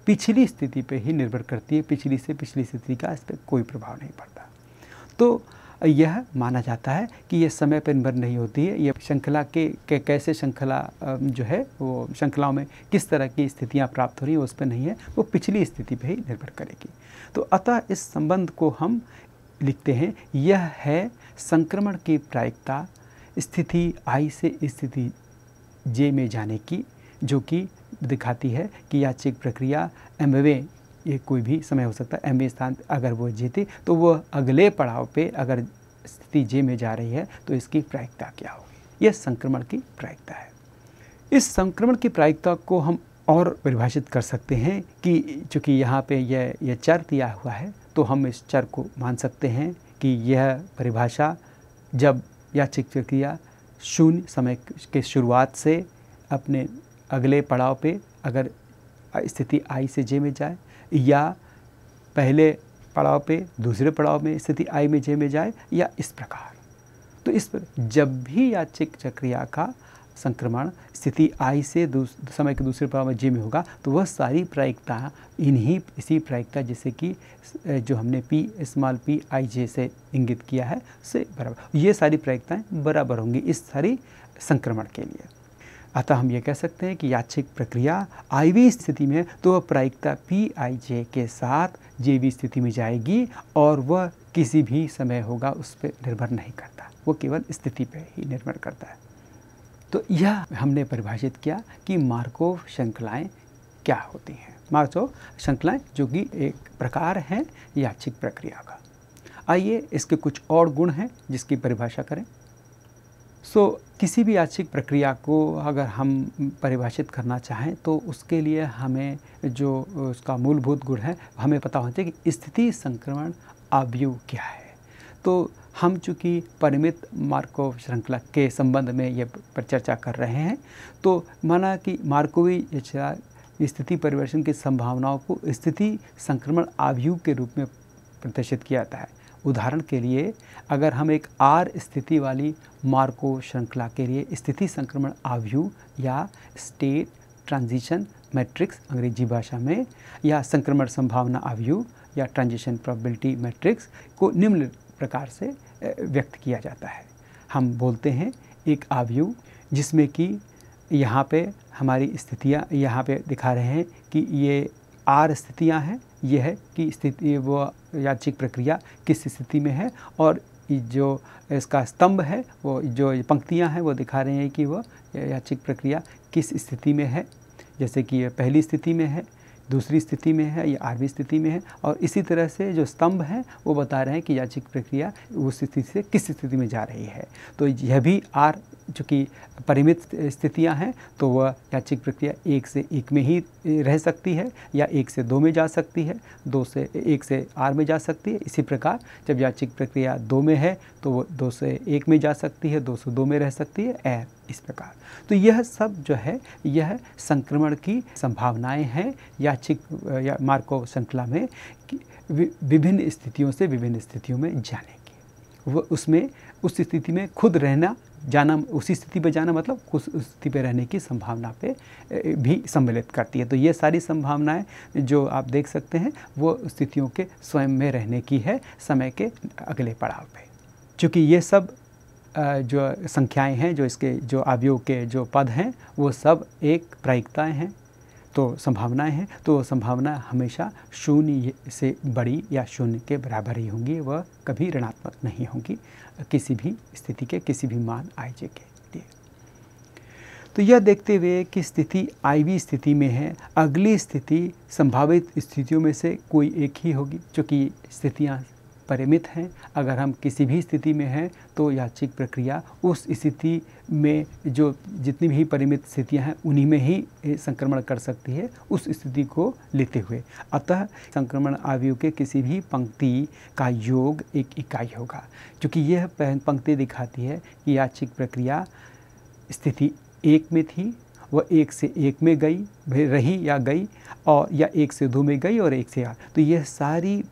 पिछली स्थिति पे ही निर्भर करती है पिछली से पिछली स्थिति का इस पर कोई प्रभाव नहीं पड़ता तो यह माना जाता है कि यह समय पर निर्भर नहीं होती है यह श्रृंखला के, के कैसे श्रृंखला जो है वो श्रृंखलाओं में किस तरह की स्थितियाँ प्राप्त हो रही हैं उस पर नहीं है वो पिछली स्थिति पर ही निर्भर करेगी तो अतः इस संबंध को हम लिखते हैं यह है संक्रमण की प्रायिकता स्थिति आई से स्थिति जे में जाने की जो कि दिखाती है कि याचिक प्रक्रिया एमवे ये कोई भी समय हो सकता है एम स्थान अगर वो जीती तो वो अगले पड़ाव पे अगर स्थिति जे में जा रही है तो इसकी प्रायिकता क्या होगी यह संक्रमण की प्रायिकता है इस संक्रमण की प्रायिकता को हम और परिभाषित कर सकते हैं कि चूँकि यहाँ पे यह यह चर दिया हुआ है तो हम इस चर को मान सकते हैं कि यह परिभाषा जब या प्रक्रिया शून्य समय के शुरुआत से अपने अगले पड़ाव पे अगर स्थिति आई से जे में जाए या पहले पड़ाव पे दूसरे पड़ाव में स्थिति आई में जे में जाए या इस प्रकार तो इस पर जब भी याचिक चक्रिया का संक्रमण स्थिति आई से समय के दूसरे पड़ाव में जे में होगा तो वह सारी प्रायिकता इन्हीं इसी प्रायिकता जैसे कि जो हमने P small P I J से इंगित किया है से बराबर ये सारी प्रायिकताएँ बराबर होंगी इस सारी संक्रमण के लिए अतः हम ये कह सकते हैं कि याचिक प्रक्रिया आई स्थिति में तो वह प्रायिकता पी आई जे के साथ जेवी स्थिति में जाएगी और वह किसी भी समय होगा उस पर निर्भर नहीं करता वो केवल स्थिति पर ही निर्भर करता है तो यह हमने परिभाषित किया कि मार्कोव श्रृंखलाएँ क्या होती हैं मार्कोव श्रृंखलाएँ जो कि एक प्रकार हैं याचिक प्रक्रिया का आइए इसके कुछ और गुण हैं जिसकी परिभाषा करें सो so, किसी भी आर्थिक प्रक्रिया को अगर हम परिभाषित करना चाहें तो उसके लिए हमें जो उसका मूलभूत गुण है हमें पता होना चाहिए कि स्थिति संक्रमण आव्यूह क्या है तो हम चूँकि परिमित मार्कोव श्रृंखला के संबंध में ये परिचर्चा चर्चा कर रहे हैं तो माना कि मार्कोवी स्थिति परिवर्तन की संभावनाओं को स्थिति संक्रमण आव्यूह के रूप में प्रदर्शित किया जाता है उदाहरण के लिए अगर हम एक आर स्थिति वाली मार्को श्रृंखला के लिए स्थिति संक्रमण आव्यूह या स्टेट ट्रांजिशन मैट्रिक्स अंग्रेजी भाषा में या संक्रमण संभावना आव्यूह या ट्रांजिशन प्रॉबिलिटी मैट्रिक्स को निम्न प्रकार से व्यक्त किया जाता है हम बोलते हैं एक आव्यूह जिसमें कि यहाँ पे हमारी स्थितियाँ यहाँ पे दिखा रहे हैं कि ये आर स्थितियाँ हैं यह है कि स्थिति वो याचिक प्रक्रिया किस स्थिति में है और जो इसका स्तंभ है वो जो पंक्तियाँ हैं वो दिखा रहे हैं कि वह याचिक प्रक्रिया किस स्थिति में है जैसे कि यह पहली स्थिति में है दूसरी स्थिति में है या आठवीं स्थिति में है और इसी तरह से जो स्तंभ हैं वो बता रहे हैं कि याचिक प्रक्रिया उस स्थिति से किस स्थिति में जा रही है तो यह भी आर चूँकि परिमित स्थितियां हैं तो वह याचिक प्रक्रिया एक से एक में ही रह सकती है या एक से दो में जा सकती है दो से एक से आर में जा सकती है इसी प्रकार जब याचिक प्रक्रिया दो में है तो वह दो से एक में जा सकती है दो से दो में रह सकती है ए इस प्रकार तो यह सब जो है यह संक्रमण की संभावनाएं हैं याचिक या मार्को श्रृंखला में विभिन्न स्थितियों से विभिन्न स्थितियों में जाने की वह उसमें उस स्थिति में खुद रहना जाना उसी स्थिति पर जाना मतलब उस स्थिति पर रहने की संभावना पे भी सम्मिलित करती है तो ये सारी संभावनाएं जो आप देख सकते हैं वो स्थितियों के स्वयं में रहने की है समय के अगले पड़ाव पे चूँकि ये सब जो संख्याएं हैं जो इसके जो आवयोग के जो पद हैं वो सब एक प्रायिकताएँ हैं तो संभावनाएं हैं तो संभावना हमेशा शून्य से बड़ी या शून्य के बराबर ही होंगी वह कभी ऋणात्मक नहीं होंगी किसी भी स्थिति के किसी भी मान आई जे के लिए तो यह देखते हुए कि स्थिति आई वी स्थिति में है अगली स्थिति संभावित स्थितियों में से कोई एक ही होगी चूँकि स्थितियाँ परिमित हैं अगर हम किसी भी स्थिति में हैं तो याचिक प्रक्रिया उस स्थिति में जो जितनी भी परिमित स्थितियां हैं उन्हीं में ही संक्रमण कर सकती है उस स्थिति को लेते हुए अतः संक्रमण आयु के किसी भी पंक्ति का योग एक इकाई होगा क्योंकि यह पंक्ति दिखाती है कि याचिक प्रक्रिया स्थिति एक में थी वह एक से एक में गई रही या गई और या एक से दो में गई और एक से आठ तो यह सारी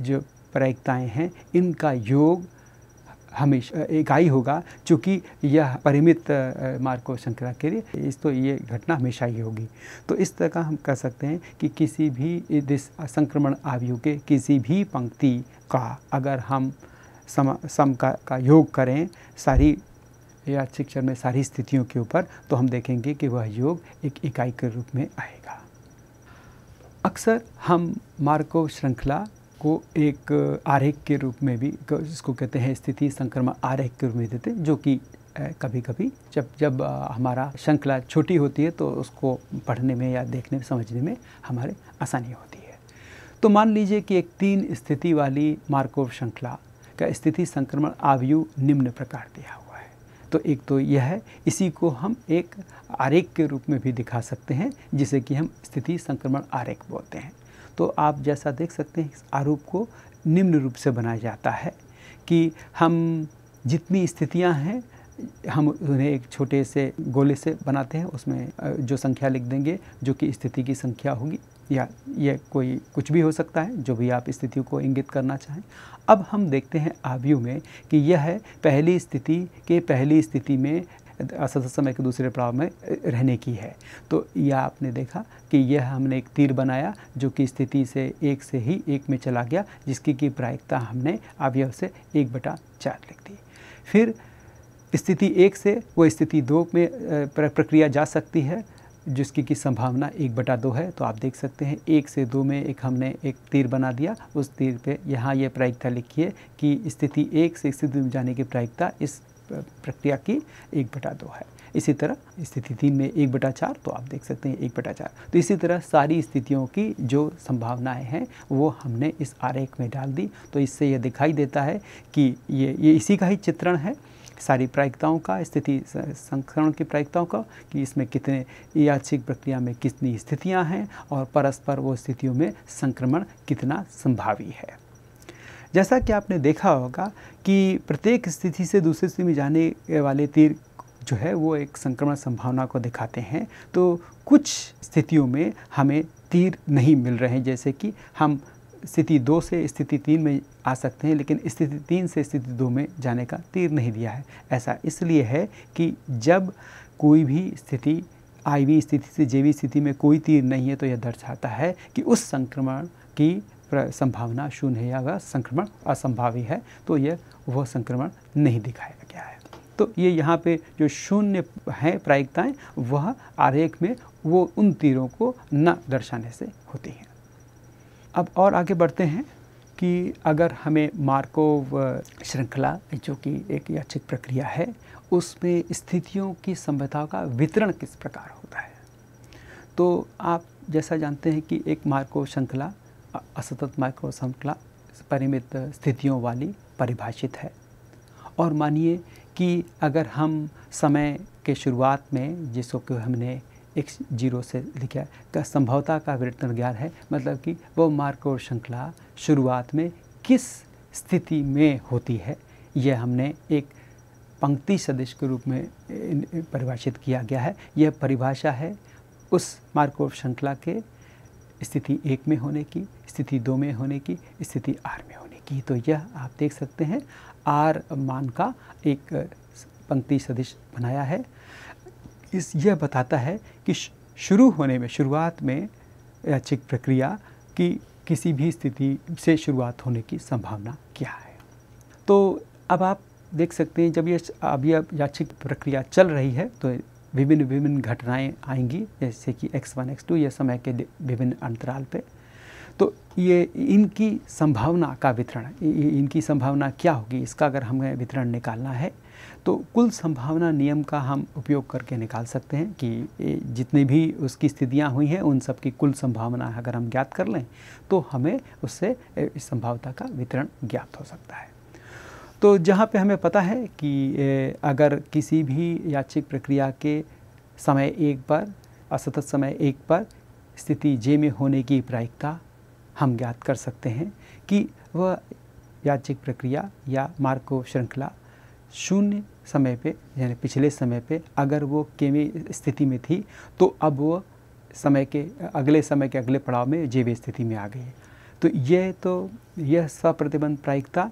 जो प्रायिकताएँ हैं इनका योग हमेशा इकाई होगा चूँकि यह परिमित को श्रृंखला के लिए इस तो ये घटना हमेशा ही होगी तो इस तरह का हम कह सकते हैं कि किसी भी इस संक्रमण आयु के किसी भी पंक्ति का अगर हम सम सम का, का योग करें सारी या शिक्षण में सारी स्थितियों के ऊपर तो हम देखेंगे कि वह योग एक इकाई के रूप में आएगा अक्सर हम मार्को श्रृंखला को एक आरेख के रूप में भी जिसको कहते हैं स्थिति संक्रमण आरेख के रूप में देते जो कि कभी कभी जब जब हमारा श्रृंखला छोटी होती है तो उसको पढ़ने में या देखने में समझने में हमारे आसानी होती है तो मान लीजिए कि एक तीन स्थिति वाली मार्कोव श्रृंखला का स्थिति संक्रमण आवयु निम्न प्रकार दिया हुआ है तो एक तो यह है इसी को हम एक आरेख के रूप में भी दिखा सकते हैं जिसे कि हम स्थिति संक्रमण आरेख बोलते हैं तो आप जैसा देख सकते हैं इस आरोप को निम्न रूप से बनाया जाता है कि हम जितनी स्थितियां हैं हम उन्हें एक छोटे से गोले से बनाते हैं उसमें जो संख्या लिख देंगे जो कि स्थिति की संख्या होगी या ये कोई कुछ भी हो सकता है जो भी आप स्थिति को इंगित करना चाहें अब हम देखते हैं आव्यू में कि यह है पहली स्थिति के पहली स्थिति में असद समय के दूसरे पड़ाव में रहने की है तो यह आपने देखा कि यह हमने एक तीर बनाया जो कि स्थिति से एक से ही एक में चला गया जिसकी की प्रायिकता हमने अवयव से एक बटा चार लिख दी फिर स्थिति एक से वो स्थिति दो में प्रक्रिया जा सकती है जिसकी की संभावना एक बटा दो है तो आप देख सकते हैं एक से दो में एक हमने एक तीर बना दिया उस तीर पे यहाँ ये यह प्रायिकता है कि स्थिति एक से स्थिति में जाने की प्रायिकता इस प्रक्रिया की एक बटा दो है इसी तरह स्थिति तीन में एक बटा चार तो आप देख सकते हैं एक बटा चार तो इसी तरह सारी स्थितियों की जो संभावनाएं हैं वो हमने इस आरेख में डाल दी तो इससे यह दिखाई देता है कि ये ये इसी का ही चित्रण है सारी प्रायिकताओं का स्थिति संक्रमण की प्रायिकताओं का कि इसमें कितने याचिक प्रक्रिया में कितनी स्थितियां हैं और परस्पर वो स्थितियों में संक्रमण कितना संभावी है जैसा कि आपने देखा होगा कि प्रत्येक स्थिति से दूसरी स्थिति में जाने वाले तीर जो है वो एक संक्रमण संभावना को दिखाते हैं तो कुछ स्थितियों में हमें तीर नहीं मिल रहे हैं जैसे कि हम स्थिति दो से स्थिति तीन में आ सकते हैं लेकिन स्थिति तीन से स्थिति दो में जाने का तीर नहीं दिया है ऐसा इसलिए है कि जब कोई भी स्थिति आईवी स्थिति से जेवी स्थिति में कोई तीर नहीं है तो यह दर्शाता है कि उस संक्रमण की संभावना शून्य है या वह संक्रमण असंभावी है तो यह वह संक्रमण नहीं दिखाया गया है तो ये यहाँ पे जो शून्य हैं प्रायिकताएँ वह आरेख में वो उन तीरों को न दर्शाने से होती हैं अब और आगे बढ़ते हैं कि अगर हमें मार्कोव श्रृंखला जो कि एक याचित प्रक्रिया है उसमें स्थितियों की संभ्यताओं का वितरण किस प्रकार होता है तो आप जैसा जानते हैं कि एक मार्कोव श्रृंखला असतत श्रृंखला परिमित स्थितियों वाली परिभाषित है और मानिए कि अगर हम समय के शुरुआत में जिसको कि हमने एक जीरो से लिखा का संभवता का विवर्तन ज्ञान है मतलब कि वो मार्कोर श्रृंखला शुरुआत में किस स्थिति में होती है यह हमने एक पंक्ति सदिश के रूप में परिभाषित किया गया है यह परिभाषा है उस मार्कोव श्रृंखला के स्थिति एक में होने की स्थिति दो में होने की स्थिति आर में होने की तो यह आप देख सकते हैं आर मान का एक पंक्ति सदिश बनाया है इस यह बताता है कि शुरू होने में शुरुआत में याचिक प्रक्रिया की किसी भी स्थिति से शुरुआत होने की संभावना क्या है तो अब आप देख सकते हैं जब यह अभी अब याचिक प्रक्रिया चल रही है तो विभिन्न विभिन्न घटनाएं आएंगी जैसे कि एक्स वन एक्स टू ये समय के विभिन्न अंतराल पे तो ये इनकी संभावना का वितरण इनकी संभावना क्या होगी इसका अगर हमें वितरण निकालना है तो कुल संभावना नियम का हम उपयोग करके निकाल सकते हैं कि जितनी भी उसकी स्थितियां हुई हैं उन सब की कुल संभावना अगर हम ज्ञात कर लें तो हमें उससे इस संभावता का वितरण ज्ञात हो सकता है तो जहाँ पे हमें पता है कि अगर किसी भी याचिक प्रक्रिया के समय एक पर असतत समय एक पर स्थिति जे में होने की प्रायिकता हम ज्ञात कर सकते हैं कि वह याचिक प्रक्रिया या मार्को श्रृंखला शून्य समय पे यानी पिछले समय पे अगर वो केवी स्थिति में थी तो अब वो समय के अगले समय के अगले पड़ाव में जेवी स्थिति में आ गई तो यह तो यह सप्रतिबंध प्रायिकता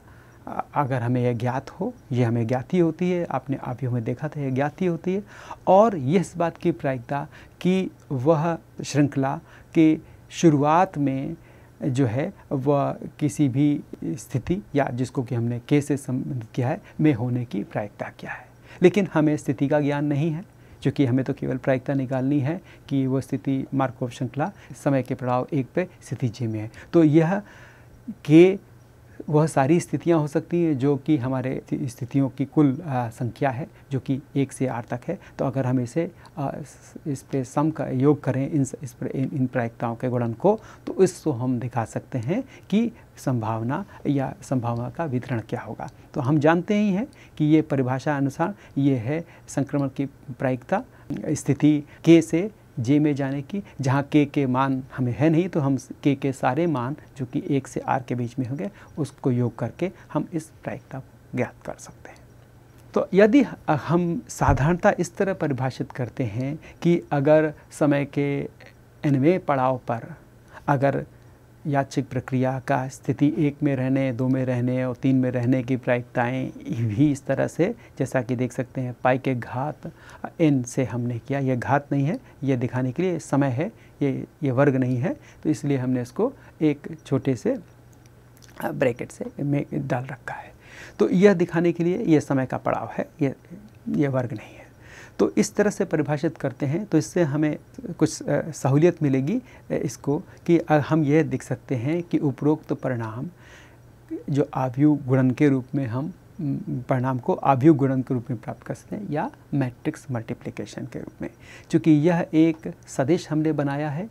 अगर हमें यह ज्ञात हो यह हमें ज्ञाती होती है आपने आप ही हमें देखा था यह ज्ञाती होती है और यह इस बात की प्रायिकता कि वह श्रृंखला के शुरुआत में जो है वह किसी भी स्थिति या जिसको कि हमने के से संबंधित किया है में होने की प्रायिकता क्या है लेकिन हमें स्थिति का ज्ञान नहीं है चूँकि हमें तो केवल प्रायिकता निकालनी है कि वह स्थिति मार्कोव श्रृंखला समय के पड़ाव एक पे स्थिति जी में है तो यह के वह सारी स्थितियाँ हो सकती हैं जो कि हमारे स्थितियों की कुल संख्या है जो कि एक से आठ तक है तो अगर हम इसे इस पर सम का योग करें इन इस पर इन, इन प्रायिकताओं के गुणन को तो इसको हम दिखा सकते हैं कि संभावना या संभावना का वितरण क्या होगा तो हम जानते ही हैं कि ये परिभाषा अनुसार ये है संक्रमण की प्रायिकता स्थिति के से जे में जाने की जहाँ के के मान हमें है नहीं तो हम के के सारे मान जो कि एक से आर के बीच में होंगे उसको योग करके हम इस प्रायिकता को ज्ञात कर सकते हैं तो यदि हम साधारणता इस तरह परिभाषित करते हैं कि अगर समय के एनवे पड़ाव पर अगर याचिक प्रक्रिया का स्थिति एक में रहने दो में रहने और तीन में रहने की प्रायिकताएँ भी इस तरह से जैसा कि देख सकते हैं पाई के घात एन से हमने किया यह घात नहीं है यह दिखाने के लिए समय है ये ये वर्ग नहीं है तो इसलिए हमने इसको एक छोटे से ब्रैकेट से में डाल रखा है तो यह दिखाने के लिए यह समय का पड़ाव है ये ये वर्ग नहीं है तो इस तरह से परिभाषित करते हैं तो इससे हमें कुछ सहूलियत मिलेगी इसको कि हम यह देख सकते हैं कि उपरोक्त तो परिणाम जो आवयु गुणन के रूप में हम परिणाम को आवयु गुणन के रूप में प्राप्त कर सकते हैं या मैट्रिक्स मल्टीप्लिकेशन के रूप में चूँकि यह एक सदेश हमने बनाया है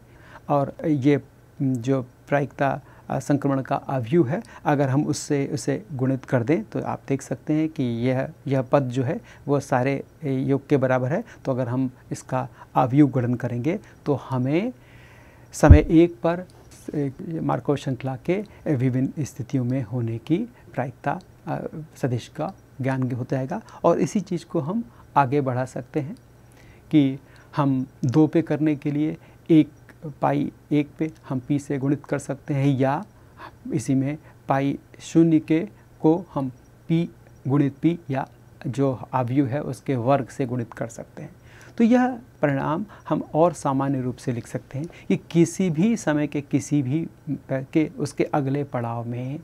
और ये जो प्रायिकता संक्रमण का आव्यू है अगर हम उससे उसे गुणित कर दें तो आप देख सकते हैं कि यह यह पद जो है वह सारे योग के बराबर है तो अगर हम इसका आव्यू गणन करेंगे तो हमें समय एक पर मार्को श्रृंखला के विभिन्न स्थितियों में होने की प्रायिकता सदेश का ज्ञान हो जाएगा और इसी चीज़ को हम आगे बढ़ा सकते हैं कि हम दो पे करने के लिए एक पाई एक पे हम पी से गुणित कर सकते हैं या इसी में पाई शून्य के को हम पी गुणित पी या जो आवयु है उसके वर्ग से गुणित कर सकते हैं तो यह परिणाम हम और सामान्य रूप से लिख सकते हैं कि किसी भी समय के किसी भी के उसके अगले पड़ाव में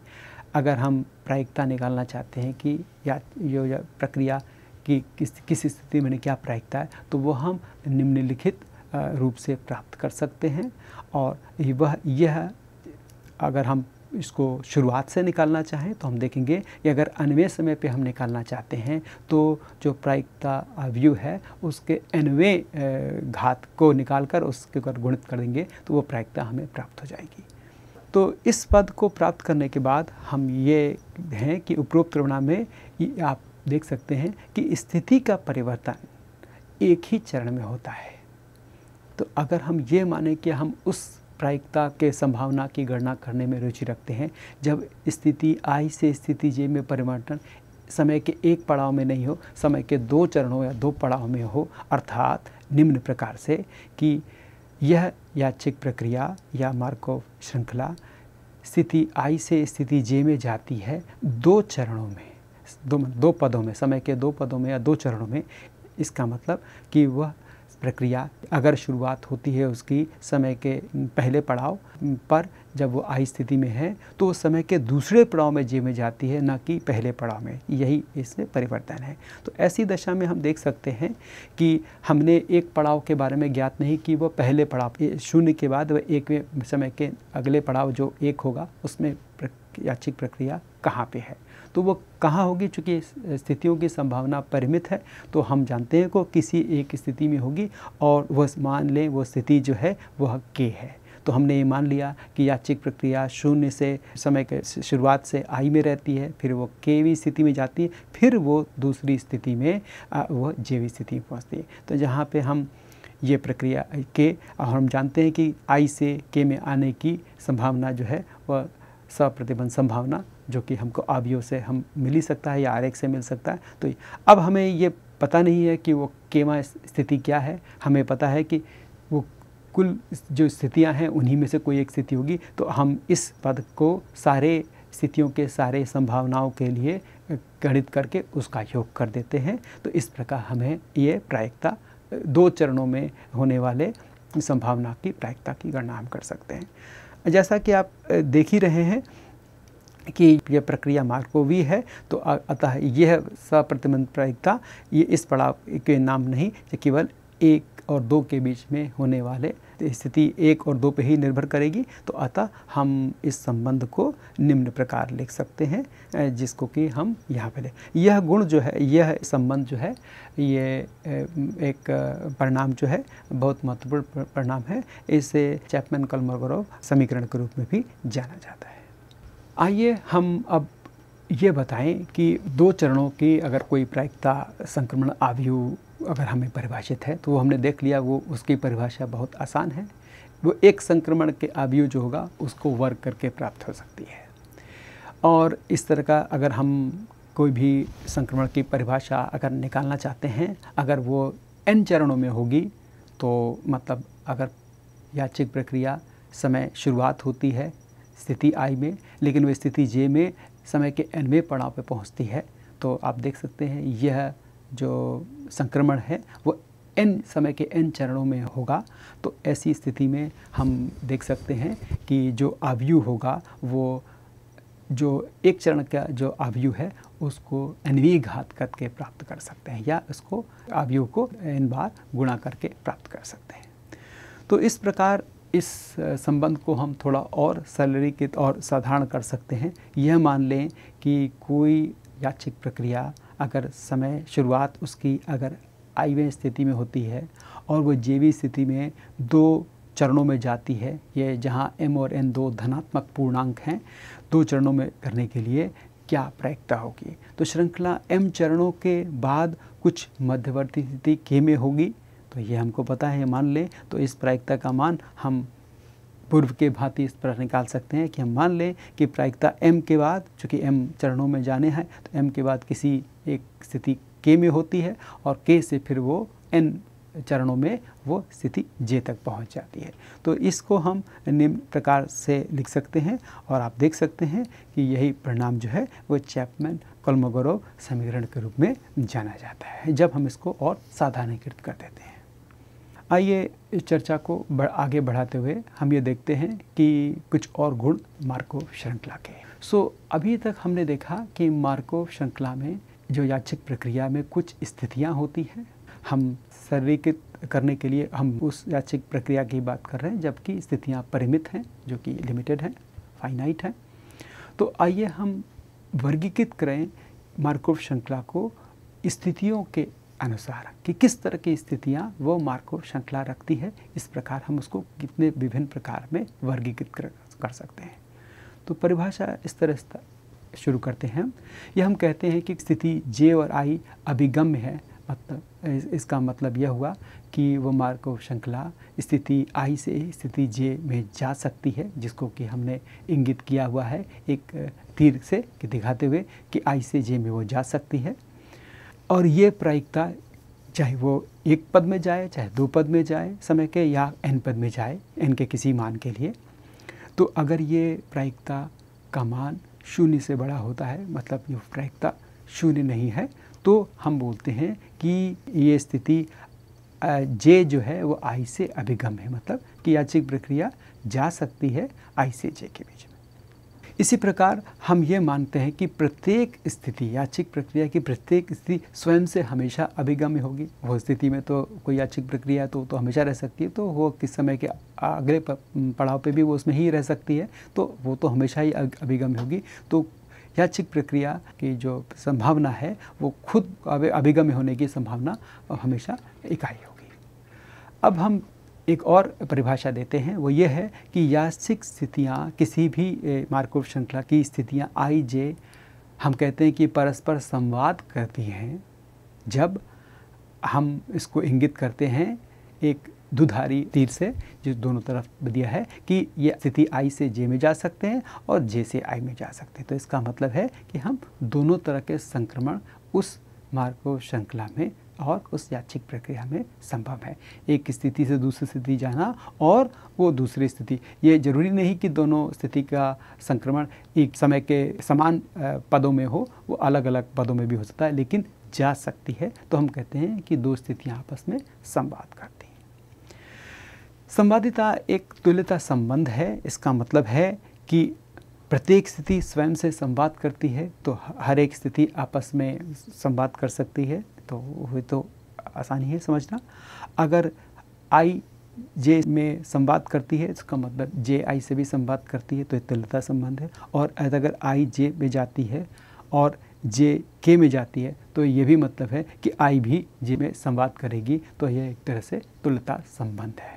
अगर हम प्रायिकता निकालना चाहते हैं कि या जो प्रक्रिया कि किस किस स्थिति में क्या प्रायिकता है तो वो हम निम्नलिखित रूप से प्राप्त कर सकते हैं और वह यह अगर हम इसको शुरुआत से निकालना चाहें तो हम देखेंगे कि अगर अनवे समय पे हम निकालना चाहते हैं तो जो प्रायिकता अवयु है उसके अनवे घात को निकाल कर उसके अगर गुणित कर देंगे तो वो प्रायिकता हमें प्राप्त हो जाएगी तो इस पद को प्राप्त करने के बाद हम ये हैं कि उपरोक्त तुलना में आप देख सकते हैं कि स्थिति का परिवर्तन एक ही चरण में होता है तो अगर हम ये माने कि हम उस प्रायिकता के संभावना की गणना करने में रुचि रखते हैं जब स्थिति आई से स्थिति जे में परिवर्तन समय के एक पड़ाव में नहीं हो समय के दो चरणों या दो पड़ाव में हो अर्थात निम्न प्रकार से कि यह याचिक प्रक्रिया या मार्को श्रृंखला स्थिति आई से स्थिति जे में जाती है दो चरणों में दो दो पदों में समय के दो पदों में या दो चरणों में इसका मतलब कि वह प्रक्रिया अगर शुरुआत होती है उसकी समय के पहले पड़ाव पर जब वो आई स्थिति में है तो वो समय के दूसरे पड़ाव में जी में जाती है न कि पहले पड़ाव में यही इसमें परिवर्तन है तो ऐसी दशा में हम देख सकते हैं कि हमने एक पड़ाव के बारे में ज्ञात नहीं कि वह पहले पड़ाव शून्य के बाद वह एक समय के अगले पड़ाव जो एक होगा उसमें याचिक प्रक्रिया कहाँ पे है तो वो कहाँ होगी चूँकि स्थितियों की संभावना परिमित है तो हम जानते हैं को किसी एक स्थिति में होगी और वह मान लें वो स्थिति जो है वह के है तो हमने ये मान लिया कि याचिक प्रक्रिया शून्य से समय के शुरुआत से आई में रहती है फिर वो केवी स्थिति में जाती है फिर वो दूसरी स्थिति में वह जेवी स्थिति में पहुँचती है तो जहाँ पे हम ये प्रक्रिया के और हम जानते हैं कि आई से के में आने की संभावना जो है वह सप्रतिबंध संभावना जो कि हमको आबियो से हम मिल ही सकता है या आर से मिल सकता है तो अब हमें ये पता नहीं है कि वो केमा स्थिति क्या है हमें पता है कि वो कुल जो स्थितियां हैं उन्हीं में से कोई एक स्थिति होगी तो हम इस पद को सारे स्थितियों के सारे संभावनाओं के लिए गणित करके उसका योग कर देते हैं तो इस प्रकार हमें ये प्रायिकता दो चरणों में होने वाले संभावना की प्रायिकता की गणना हम कर सकते हैं जैसा कि आप देख ही रहे हैं कि यह प्रक्रिया मार्ग को भी है तो अतः यह सप्रतिबंध प्रायिकता ये इस पड़ाव के नाम नहीं केवल एक और दो के बीच में होने वाले स्थिति एक और दो पे ही निर्भर करेगी तो अतः हम इस संबंध को निम्न प्रकार लिख सकते हैं जिसको कि हम यहाँ पे लें यह गुण जो है यह संबंध जो है ये एक परिणाम जो है बहुत महत्वपूर्ण परिणाम है इसे चैपमैन कलमगोरव समीकरण के रूप में भी जाना जाता है आइए हम अब ये बताएं कि दो चरणों की अगर कोई प्रायिकता संक्रमण आवयु अगर हमें परिभाषित है तो वो हमने देख लिया वो उसकी परिभाषा बहुत आसान है वो एक संक्रमण के आवयु जो होगा उसको वर्ग करके प्राप्त हो सकती है और इस तरह का अगर हम कोई भी संक्रमण की परिभाषा अगर निकालना चाहते हैं अगर वो एन चरणों में होगी तो मतलब अगर याचिक प्रक्रिया समय शुरुआत होती है स्थिति आई में लेकिन वो स्थिति जे में समय के एनवे पड़ाव पर पहुँचती है तो आप देख सकते हैं यह जो संक्रमण है वो एन समय के एन चरणों में होगा तो ऐसी स्थिति में हम देख सकते हैं कि जो आवयु होगा वो जो एक चरण का जो आवयु है उसको एनवी घात करके प्राप्त कर सकते हैं या इसको आवयु को एन बार गुणा करके प्राप्त कर सकते हैं तो इस प्रकार इस संबंध को हम थोड़ा और सरलीकृत और साधारण कर सकते हैं यह मान लें कि कोई याचिक प्रक्रिया अगर समय शुरुआत उसकी अगर आईवे स्थिति में होती है और वो जेवी स्थिति में दो चरणों में जाती है ये जहाँ एम और एन दो धनात्मक पूर्णांक हैं दो चरणों में करने के लिए क्या प्रायिकता होगी तो श्रृंखला एम चरणों के बाद कुछ मध्यवर्ती स्थिति के में होगी तो ये हमको पता है मान लें तो इस प्रायिकता का मान हम पूर्व के भांति इस प्रकार निकाल सकते हैं कि हम मान लें कि प्रायिकता m के बाद चूँकि m चरणों में जाने हैं तो m के बाद किसी एक स्थिति k में होती है और k से फिर वो n चरणों में वो स्थिति जे तक पहुंच जाती है तो इसको हम निम्न प्रकार से लिख सकते हैं और आप देख सकते हैं कि यही परिणाम जो है वो चैपमैन कलमगौरव समीकरण के रूप में जाना जाता है जब हम इसको और साधारणीकृत कर देते हैं आइए इस चर्चा को आगे बढ़ाते हुए हम ये देखते हैं कि कुछ और गुण मार्कोव श्रृंखला के सो so, अभी तक हमने देखा कि मार्कोव श्रृंखला में जो याचिक प्रक्रिया में कुछ स्थितियाँ होती हैं हम सरलीकृत करने के लिए हम उस याचिक प्रक्रिया की बात कर रहे हैं जबकि स्थितियाँ परिमित हैं जो कि लिमिटेड हैं फाइनाइट हैं तो आइए हम वर्गीकृत करें मार्कोव श्रृंखला को स्थितियों के अनुसार कि किस तरह की स्थितियाँ वो मार्को श्रृंखला रखती है इस प्रकार हम उसको कितने विभिन्न प्रकार में वर्गीकृत कर, कर सकते हैं तो परिभाषा इस तरह शुरू करते हैं यह हम कहते हैं कि स्थिति जे और आई अभिगम्य है मतलब इसका मतलब यह हुआ कि मार्ग मार्को श्रृंखला स्थिति आई से स्थिति जे में जा सकती है जिसको कि हमने इंगित किया हुआ है एक तीर से कि दिखाते हुए कि आई से जे में वो जा सकती है और ये प्रायिकता चाहे वो एक पद में जाए चाहे दो पद में जाए समय के या एन पद में जाए एन के किसी मान के लिए तो अगर ये प्रायिकता का मान शून्य से बड़ा होता है मतलब ये प्रायिकता शून्य नहीं है तो हम बोलते हैं कि ये स्थिति जे जो है वो आई से अभिगम है मतलब कि याचिक प्रक्रिया जा सकती है आई से जे के बीच में इसी प्रकार हम ये मानते हैं कि प्रत्येक स्थिति याचिक प्रक्रिया की प्रत्येक स्थिति स्वयं से हमेशा अभिगम्य होगी वो स्थिति में तो कोई याचिक प्रक्रिया तो तो हमेशा रह सकती है तो वो किस समय के अगले पड़ाव पे भी वो उसमें ही रह सकती है तो वो तो हमेशा ही अभिगम्य होगी तो याचिक प्रक्रिया की जो संभावना है वो खुद अभिगम्य होने की संभावना हमेशा इकाई होगी अब हम एक और परिभाषा देते हैं वो ये है कि यासिक स्थितियाँ किसी भी मार्कोव श्रृंखला की स्थितियाँ आई जे हम कहते हैं कि परस्पर संवाद करती हैं जब हम इसको इंगित करते हैं एक दुधारी तीर से जो दोनों तरफ दिया है कि ये स्थिति आई से जे में जा सकते हैं और जे से आई में जा सकते हैं तो इसका मतलब है कि हम दोनों तरह के संक्रमण उस मार्गो श्रृंखला में और उस याचिक प्रक्रिया में संभव है एक स्थिति से दूसरी स्थिति जाना और वो दूसरी स्थिति ये जरूरी नहीं कि दोनों स्थिति का संक्रमण एक समय के समान पदों में हो वो अलग अलग पदों में भी हो सकता है लेकिन जा सकती है तो हम कहते हैं कि दो स्थितियाँ आपस में संवाद करती हैं संवादिता एक तुल्यता संबंध है इसका मतलब है कि प्रत्येक स्थिति स्वयं से संवाद करती है तो हर एक स्थिति आपस में संवाद कर सकती है तो हुए तो आसानी है समझना अगर आई जे में संवाद करती है तो इसका मतलब जे आई से भी संवाद करती है तो तुल्यता संबंध है और अगर आई जे में जाती है और जे के में जाती है तो ये भी मतलब है कि आई भी जे में संवाद करेगी तो यह एक तरह से तुल्यता संबंध है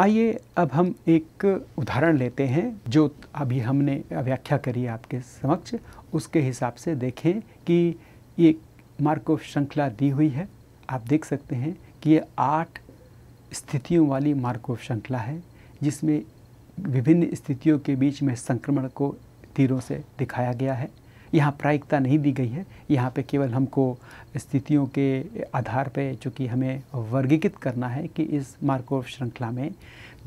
आइए अब हम एक उदाहरण लेते हैं जो अभी हमने व्याख्या करी आपके समक्ष उसके हिसाब से देखें कि ये मार्कोव श्रृंखला दी हुई है आप देख सकते हैं कि ये आठ स्थितियों वाली मार्कोव श्रृंखला है जिसमें विभिन्न स्थितियों के बीच में संक्रमण को तीरों से दिखाया गया है यहाँ प्रायिकता नहीं दी गई है यहाँ पे केवल हमको स्थितियों के आधार पे चूँकि हमें वर्गीकृत करना है कि इस मार्कोव श्रृंखला में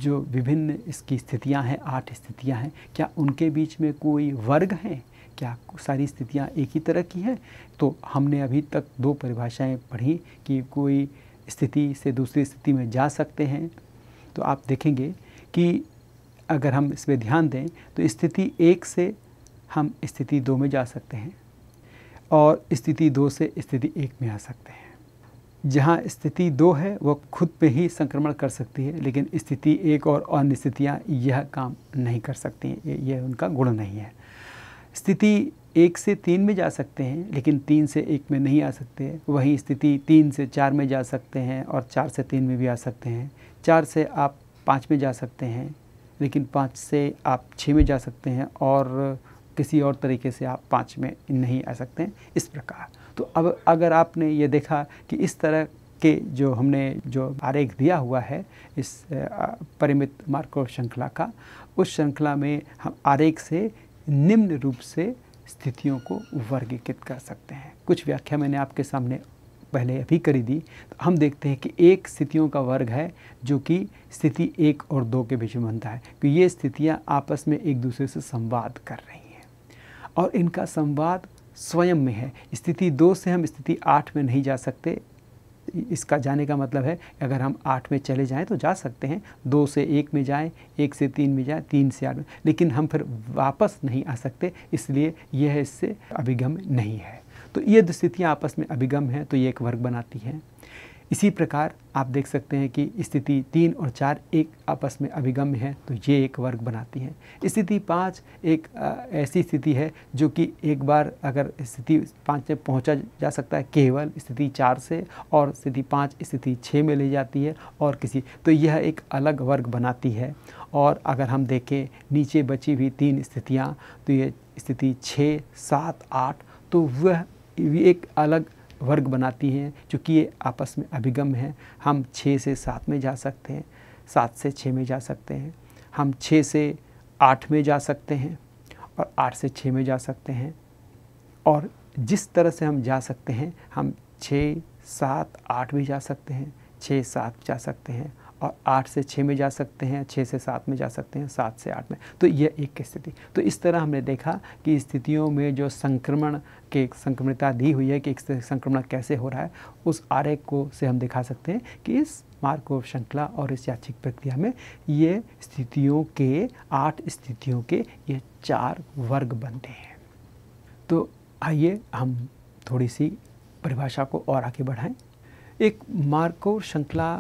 जो विभिन्न इसकी स्थितियाँ हैं आठ स्थितियाँ हैं क्या उनके बीच में कोई वर्ग हैं क्या सारी स्थितियाँ एक ही तरह की हैं तो हमने अभी तक दो परिभाषाएँ पढ़ी कि कोई स्थिति से दूसरी स्थिति में जा सकते हैं तो आप देखेंगे कि अगर हम इस पर ध्यान दें तो स्थिति एक से हम स्थिति दो में जा सकते हैं और स्थिति दो से स्थिति एक में आ सकते हैं जहाँ स्थिति दो है वह खुद पे ही संक्रमण कर सकती है लेकिन स्थिति एक और अन्य स्थितियाँ यह काम नहीं कर सकती हैं यह उनका गुण नहीं है स्थिति एक से तीन में जा सकते हैं लेकिन तीन से एक में नहीं आ सकते वहीं स्थिति तीन से चार में जा सकते हैं और चार से तीन में भी आ सकते हैं चार से आप पाँच में जा सकते हैं लेकिन पाँच से आप छः में जा सकते हैं और किसी और तरीके से आप पाँच में नहीं आ सकते इस प्रकार तो अब अगर आपने ये देखा कि इस तरह के जो हमने जो आरेख दिया हुआ है इस परिमित मार्को श्रृंखला का उस श्रृंखला में हम आरेख से निम्न रूप से स्थितियों को वर्गीकृत कर सकते हैं कुछ व्याख्या मैंने आपके सामने पहले अभी करी दी तो हम देखते हैं कि एक स्थितियों का वर्ग है जो कि स्थिति एक और दो के बीच में बनता है कि ये स्थितियाँ आपस में एक दूसरे से संवाद कर रही और इनका संवाद स्वयं में है स्थिति दो से हम स्थिति आठ में नहीं जा सकते इसका जाने का मतलब है अगर हम आठ में चले जाएं तो जा सकते हैं दो से एक में जाएं एक से तीन में जाएं तीन से आठ में लेकिन हम फिर वापस नहीं आ सकते इसलिए यह इससे अभिगम नहीं है तो ये स्थितियाँ आपस में अभिगम है तो ये एक वर्ग बनाती हैं इसी प्रकार आप देख सकते हैं कि स्थिति तीन और चार एक आपस में अभिगम्य है तो ये एक वर्ग बनाती है स्थिति पाँच एक ऐसी स्थिति है जो कि एक बार अगर स्थिति पाँच में पहुंचा जा सकता है केवल स्थिति चार से और स्थिति पाँच स्थिति छः में ले जाती है और किसी तो यह एक अलग वर्ग बनाती है और अगर हम देखें नीचे बची हुई तीन स्थितियाँ तो ये स्थिति छः सात आठ तो वह एक अलग वर्ग बनाती हैं चूँकि ये आपस में अभिगम है हम छः से सात में जा सकते हैं सात से छः में जा सकते हैं हम छः से आठ में जा सकते हैं और आठ से छः में जा सकते हैं और जिस तरह से हम जा सकते हैं हम छः सात आठ में जा सकते हैं छः सात जा सकते हैं और आठ से छः में जा सकते हैं छः से सात में जा सकते हैं सात से आठ में तो यह एक स्थिति तो इस तरह हमने देखा कि स्थितियों में जो संक्रमण के संक्रमणता दी हुई है कि संक्रमण कैसे हो रहा है उस आरेख को से हम दिखा सकते हैं कि इस मार्कोव श्रृंखला और इस याचिक प्रक्रिया में ये स्थितियों के आठ स्थितियों के ये चार वर्ग बनते हैं तो आइए हम थोड़ी सी परिभाषा को और आगे बढ़ाएं एक मार्को श्रृंखला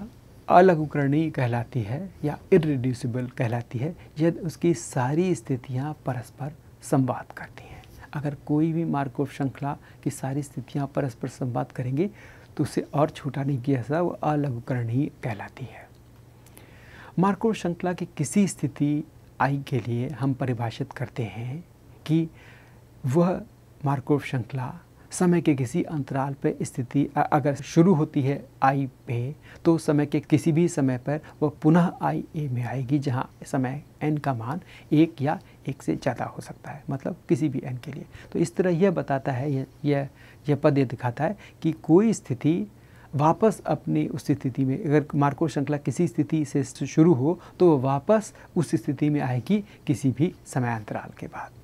अलघुकरणीय कहलाती है या इरिड्यूसिबल कहलाती है यदि उसकी सारी स्थितियाँ परस्पर संवाद करती हैं अगर कोई भी मार्कोव श्रृंखला की सारी स्थितियाँ परस्पर संवाद करेंगे तो उसे और नहीं की ऐसा वो अलघुकरण ही कहलाती है मार्कोव श्रृंखला की किसी स्थिति आई के लिए हम परिभाषित करते हैं कि वह मार्कोव श्रृंखला समय के किसी अंतराल पर स्थिति अगर शुरू होती है आई पे तो समय के किसी भी समय पर वह पुनः आई ए में आएगी जहाँ समय एन का मान एक या एक से ज़्यादा हो सकता है मतलब किसी भी एन के लिए तो इस तरह यह बताता है यह यह पद यह दिखाता है कि कोई स्थिति वापस अपनी उस स्थिति में अगर मार्को श्रृंखला किसी स्थिति से शुरू हो तो वापस उस स्थिति में आएगी किसी भी समय अंतराल के बाद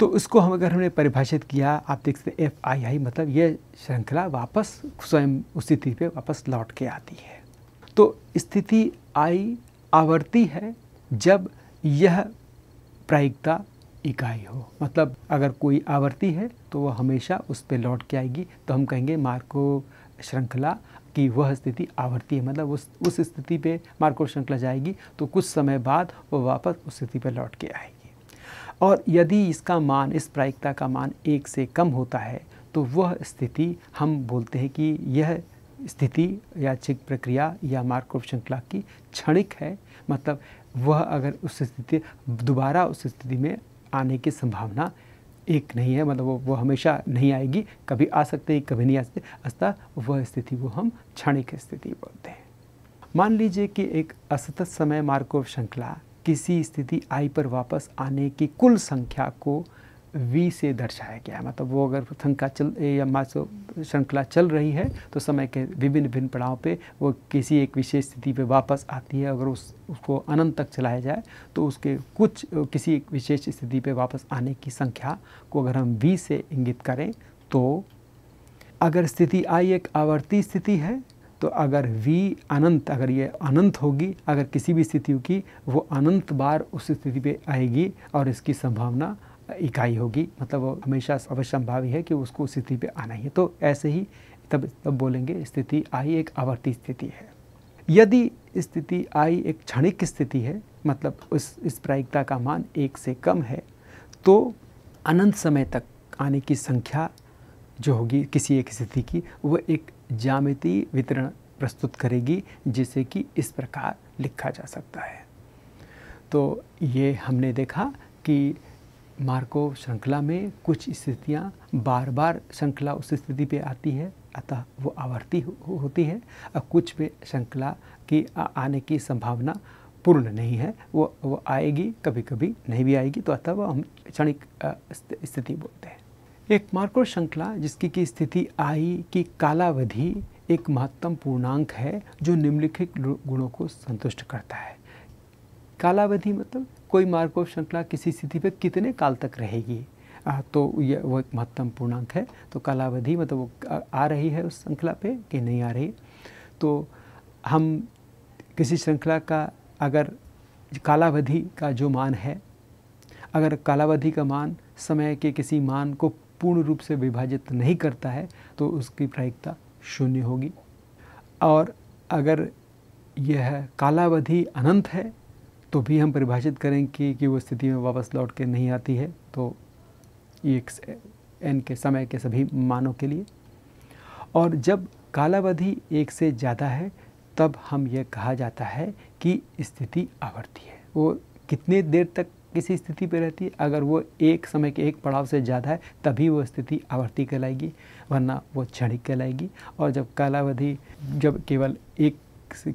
तो उसको हम अगर हमने परिभाषित किया आप देख सकते एफ आई आई मतलब ये श्रृंखला वापस स्वयं उस स्थिति पे वापस लौट के आती है तो स्थिति आई आवर्ती है जब यह प्रायिकता इकाई हो मतलब अगर कोई आवर्ती है तो वह हमेशा उस पर लौट के आएगी तो हम कहेंगे मार्को श्रृंखला की वह स्थिति आवर्ती है मतलब उस उस स्थिति पे मार्को श्रृंखला जाएगी तो कुछ समय बाद वह वापस उस स्थिति पर लौट के आएगी और यदि इसका मान इस प्रायिकता का मान एक से कम होता है तो वह स्थिति हम बोलते हैं कि यह स्थिति या छिक प्रक्रिया या मार्कोव श्रृंखला की क्षणिक है मतलब वह अगर उस स्थिति दोबारा उस स्थिति में आने की संभावना एक नहीं है मतलब वो वो हमेशा नहीं आएगी कभी आ सकते हैं कभी नहीं आ सकते अस्था वह स्थिति वो हम क्षणिक स्थिति बोलते हैं मान लीजिए कि एक असतत समय मार्कोव श्रृंखला किसी स्थिति आई पर वापस आने की कुल संख्या को वी से दर्शाया गया है मतलब वो अगर संख्या चल या मास श्रृंखला चल रही है तो समय के विभिन्न भिन्न पड़ाव पे वो किसी एक विशेष स्थिति पे वापस आती है अगर उस उसको अनंत तक चलाया जाए तो उसके कुछ किसी एक विशेष स्थिति पे वापस आने की संख्या को अगर हम वी से इंगित करें तो अगर स्थिति आई एक आवर्ती स्थिति है तो अगर v अनंत अगर ये अनंत होगी अगर किसी भी स्थिति की वो अनंत बार उस स्थिति पे आएगी और इसकी संभावना इकाई होगी मतलब वो हमेशा अवश्य संभावी है कि उसको स्थिति पे आना ही है तो ऐसे ही तब तब बोलेंगे स्थिति आई एक आवर्ती स्थिति है यदि स्थिति आई एक क्षणिक स्थिति है मतलब उस इस प्रायिकता का मान एक से कम है तो अनंत समय तक आने की संख्या जो होगी किसी एक स्थिति की वो एक ज्यामिति वितरण प्रस्तुत करेगी जिसे कि इस प्रकार लिखा जा सकता है तो ये हमने देखा कि मार्को श्रृंखला में कुछ स्थितियाँ बार बार श्रृंखला उस स्थिति पे आती है अतः वो आवर्ती हो, होती है और कुछ पे श्रृंखला की आ, आने की संभावना पूर्ण नहीं है वो वो आएगी कभी कभी नहीं भी आएगी तो अतः वो हम क्षणिक स्थिति बोलते हैं एक मार्को श्रृंखला जिसकी की स्थिति आई की कालावधि एक महत्तम पूर्णांक है जो निम्नलिखित गुणों को संतुष्ट करता है कालावधि मतलब कोई मार्को श्रृंखला किसी स्थिति पर कितने काल तक रहेगी आ, तो यह वो एक महत्तम पूर्णांक है तो कालावधि मतलब वो आ रही है उस श्रृंखला पे कि नहीं आ रही तो हम किसी श्रृंखला का अगर कालावधि का जो मान है अगर कालावधि का मान समय के किसी मान को पूर्ण रूप से विभाजित नहीं करता है तो उसकी प्रायिकता शून्य होगी और अगर यह कालावधि अनंत है तो भी हम परिभाषित करें कि कि वो स्थिति में वापस लौट के नहीं आती है तो एक एन के समय के सभी मानों के लिए और जब कालावधि एक से ज़्यादा है तब हम यह कहा जाता है कि स्थिति आवर्ती है वो कितने देर तक किसी स्थिति पर रहती है अगर वो एक समय के एक पड़ाव से ज़्यादा है तभी वो स्थिति आवर्ती कहलाएगी वरना वो क्षणिक कहलाएगी और जब कालावधि जब केवल एक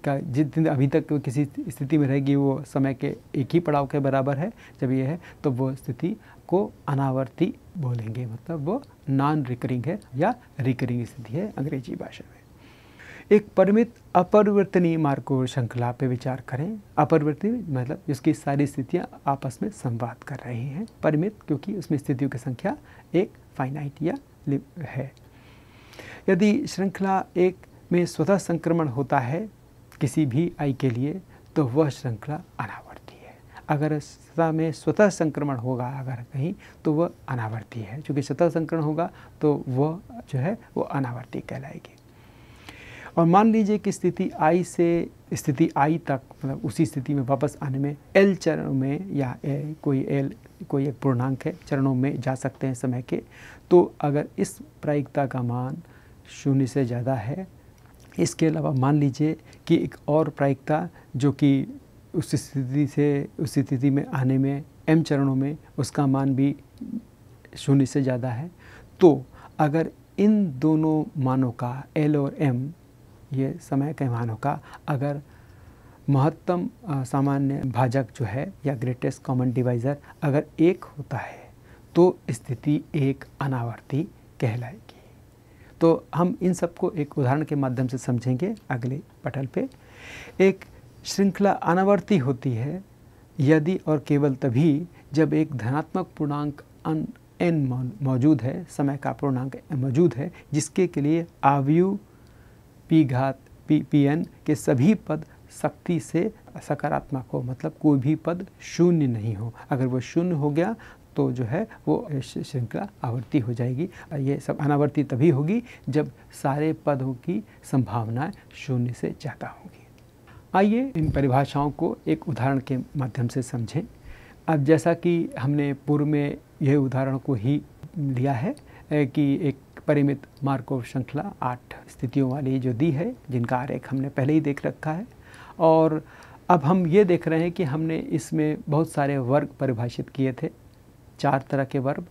का जिस दिन अभी तक किसी स्थिति में रहेगी वो समय के एक ही पड़ाव के बराबर है जब ये है तो वो स्थिति को अनावर्ती बोलेंगे मतलब वो नॉन रिकरिंग है या रिकरिंग स्थिति है अंग्रेजी भाषा में एक परिमित अपरिवर्तनीय मार्ग और श्रृंखला पर विचार करें अपरिवर्तनीय मतलब जिसकी सारी स्थितियाँ आपस में संवाद कर रही हैं परिमित क्योंकि उसमें स्थितियों की संख्या एक फाइनाइट या है यदि श्रृंखला एक में स्वतः संक्रमण होता है किसी भी आई के लिए तो वह श्रृंखला अनावर्ती है अगर सतह में स्वतः संक्रमण होगा अगर कहीं तो वह अनावर्ती है क्योंकि स्वतः संक्रमण होगा तो वह जो है वह अनावर्ती कहलाएगी और मान लीजिए कि स्थिति आई से स्थिति आई तक मतलब उसी स्थिति में वापस आने में एल चरण में या ए, कोई एल कोई एक पूर्णांक है चरणों में जा सकते हैं समय के तो अगर इस प्रायिकता का मान शून्य से ज़्यादा है इसके अलावा मान लीजिए कि एक और प्रायिकता जो कि उस स्थिति से उस स्थिति में आने में एम चरणों में उसका मान भी शून्य से ज़्यादा है तो अगर इन दोनों मानों का एल और एम ये समय का मान का अगर महत्तम सामान्य भाजक जो है या ग्रेटेस्ट कॉमन डिवाइज़र अगर एक होता है तो स्थिति एक अनावर्ती कहलाएगी तो हम इन सबको एक उदाहरण के माध्यम से समझेंगे अगले पटल पे एक श्रृंखला अनावर्ती होती है यदि और केवल तभी जब एक धनात्मक पूर्णांक अन एन मौजूद है समय का पूर्णांक मौजूद है जिसके के लिए आवयु पी घात पी पी एन के सभी पद सख्ती से सकारात्मक हो मतलब कोई भी पद शून्य नहीं हो अगर वो शून्य हो गया तो जो है वो श्रृंखला आवर्ती हो जाएगी ये सब अनावर्ती तभी होगी जब सारे पदों की संभावनाएं शून्य से ज़्यादा होगी आइए इन परिभाषाओं को एक उदाहरण के माध्यम से समझें अब जैसा कि हमने पूर्व में यह उदाहरण को ही लिया है कि एक परिमित मार्कोव श्रृंखला आठ स्थितियों वाली जो दी है जिनका आरेख हमने पहले ही देख रखा है और अब हम ये देख रहे हैं कि हमने इसमें बहुत सारे वर्ग परिभाषित किए थे चार तरह के वर्ग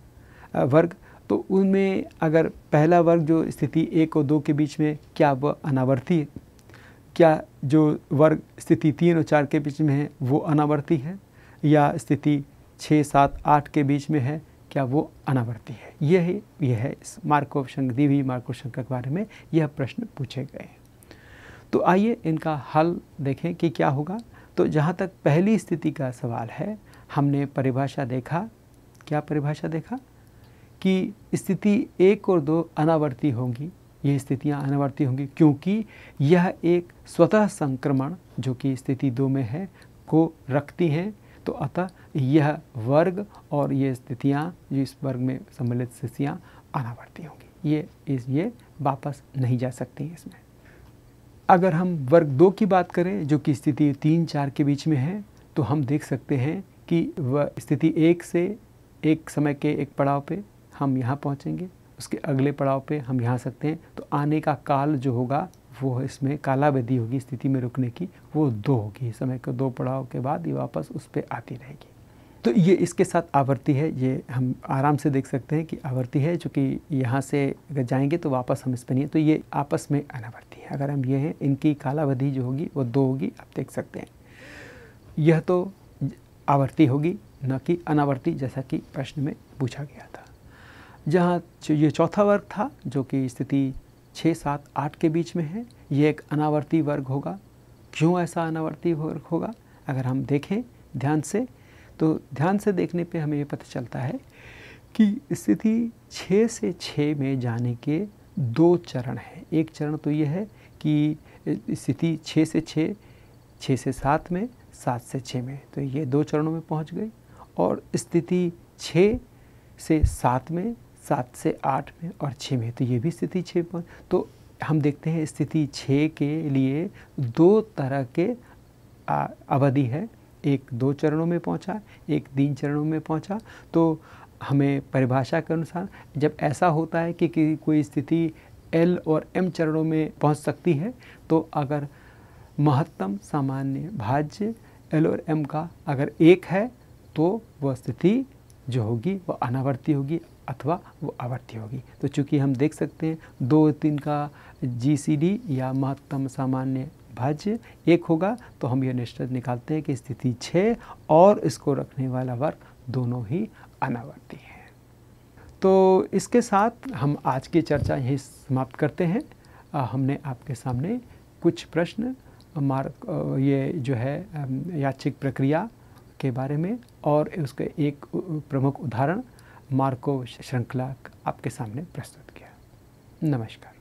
वर्ग तो उनमें अगर पहला वर्ग जो स्थिति एक और दो के बीच में क्या वह अनावर्ती है क्या जो वर्ग स्थिति तीन और चार के बीच में है वो अनावर्ती है या स्थिति छः सात आठ के बीच में है क्या वो अनावर्ती है यह यह है इस मार्कोव शंक दी हुई मार्कोव शंक के बारे में यह प्रश्न पूछे गए तो आइए इनका हल देखें कि क्या होगा तो जहाँ तक पहली स्थिति का सवाल है हमने परिभाषा देखा क्या परिभाषा देखा कि स्थिति एक और दो अनावर्ती होंगी ये स्थितियाँ अनावर्ती होंगी क्योंकि यह एक स्वतः संक्रमण जो कि स्थिति दो में है को रखती हैं तो अतः यह वर्ग और ये स्थितियाँ जो इस वर्ग में सम्मिलित स्थितियाँ अनावर्ती होंगी ये इस ये वापस नहीं जा सकती हैं इसमें अगर हम वर्ग दो की बात करें जो कि स्थिति तीन चार के बीच में है तो हम देख सकते हैं कि वह स्थिति एक से एक समय के एक पड़ाव पे हम यहाँ पहुँचेंगे उसके अगले पड़ाव पे हम यहाँ सकते हैं तो आने का काल जो होगा वो इसमें कालावधि होगी स्थिति में रुकने की वो दो होगी समय के दो पड़ाव के बाद ये वापस उस पर आती रहेगी तो ये इसके साथ आवृत्ति है ये हम आराम से देख सकते हैं कि आवृत्ति है चूँकि यहाँ से अगर जाएंगे तो वापस हम इस पर नहीं है तो ये आपस में अनावर्ती है अगर हम ये हैं इनकी कालावधि जो होगी वो दो होगी आप देख सकते हैं यह तो आवर्ती होगी न कि अनावर्ती जैसा कि प्रश्न में पूछा गया था जहाँ ये चौथा वर्ग था जो कि स्थिति छः सात आठ के बीच में है ये एक अनावर्ती वर्ग होगा क्यों ऐसा अनावर्ती वर्ग होगा अगर हम देखें ध्यान से तो ध्यान से देखने पे हमें ये पता चलता है कि स्थिति छः से छः में जाने के दो चरण हैं एक चरण तो ये है कि स्थिति छः से छः छः से सात में सात से छः में तो ये दो चरणों में पहुंच गई और स्थिति छः से सात में सात से आठ में और छः में तो ये भी स्थिति छः पहुँच तो हम देखते हैं स्थिति छः के लिए दो तरह के अवधि है एक दो चरणों में पहुंचा एक तीन चरणों में पहुंचा तो हमें परिभाषा के अनुसार जब ऐसा होता है कि, कि कोई स्थिति एल और एम चरणों में पहुंच सकती है तो अगर महत्तम सामान्य भाज्य एल और एम का अगर एक है तो वह स्थिति जो होगी वह अनावर्ती होगी अथवा वो आवर्ती होगी तो चूंकि हम देख सकते हैं दो तीन का जीसीडी या महत्तम सामान्य भाज्य एक होगा तो हम ये निश्चित निकालते हैं कि स्थिति छः और इसको रखने वाला वर्ग दोनों ही अनावर्ती हैं तो इसके साथ हम आज की चर्चा यहीं समाप्त करते हैं आ, हमने आपके सामने कुछ प्रश्न मार्ग ये जो है याचिक प्रक्रिया के बारे में और उसके एक प्रमुख उदाहरण मार्को श्रृंखला आपके सामने प्रस्तुत किया नमस्कार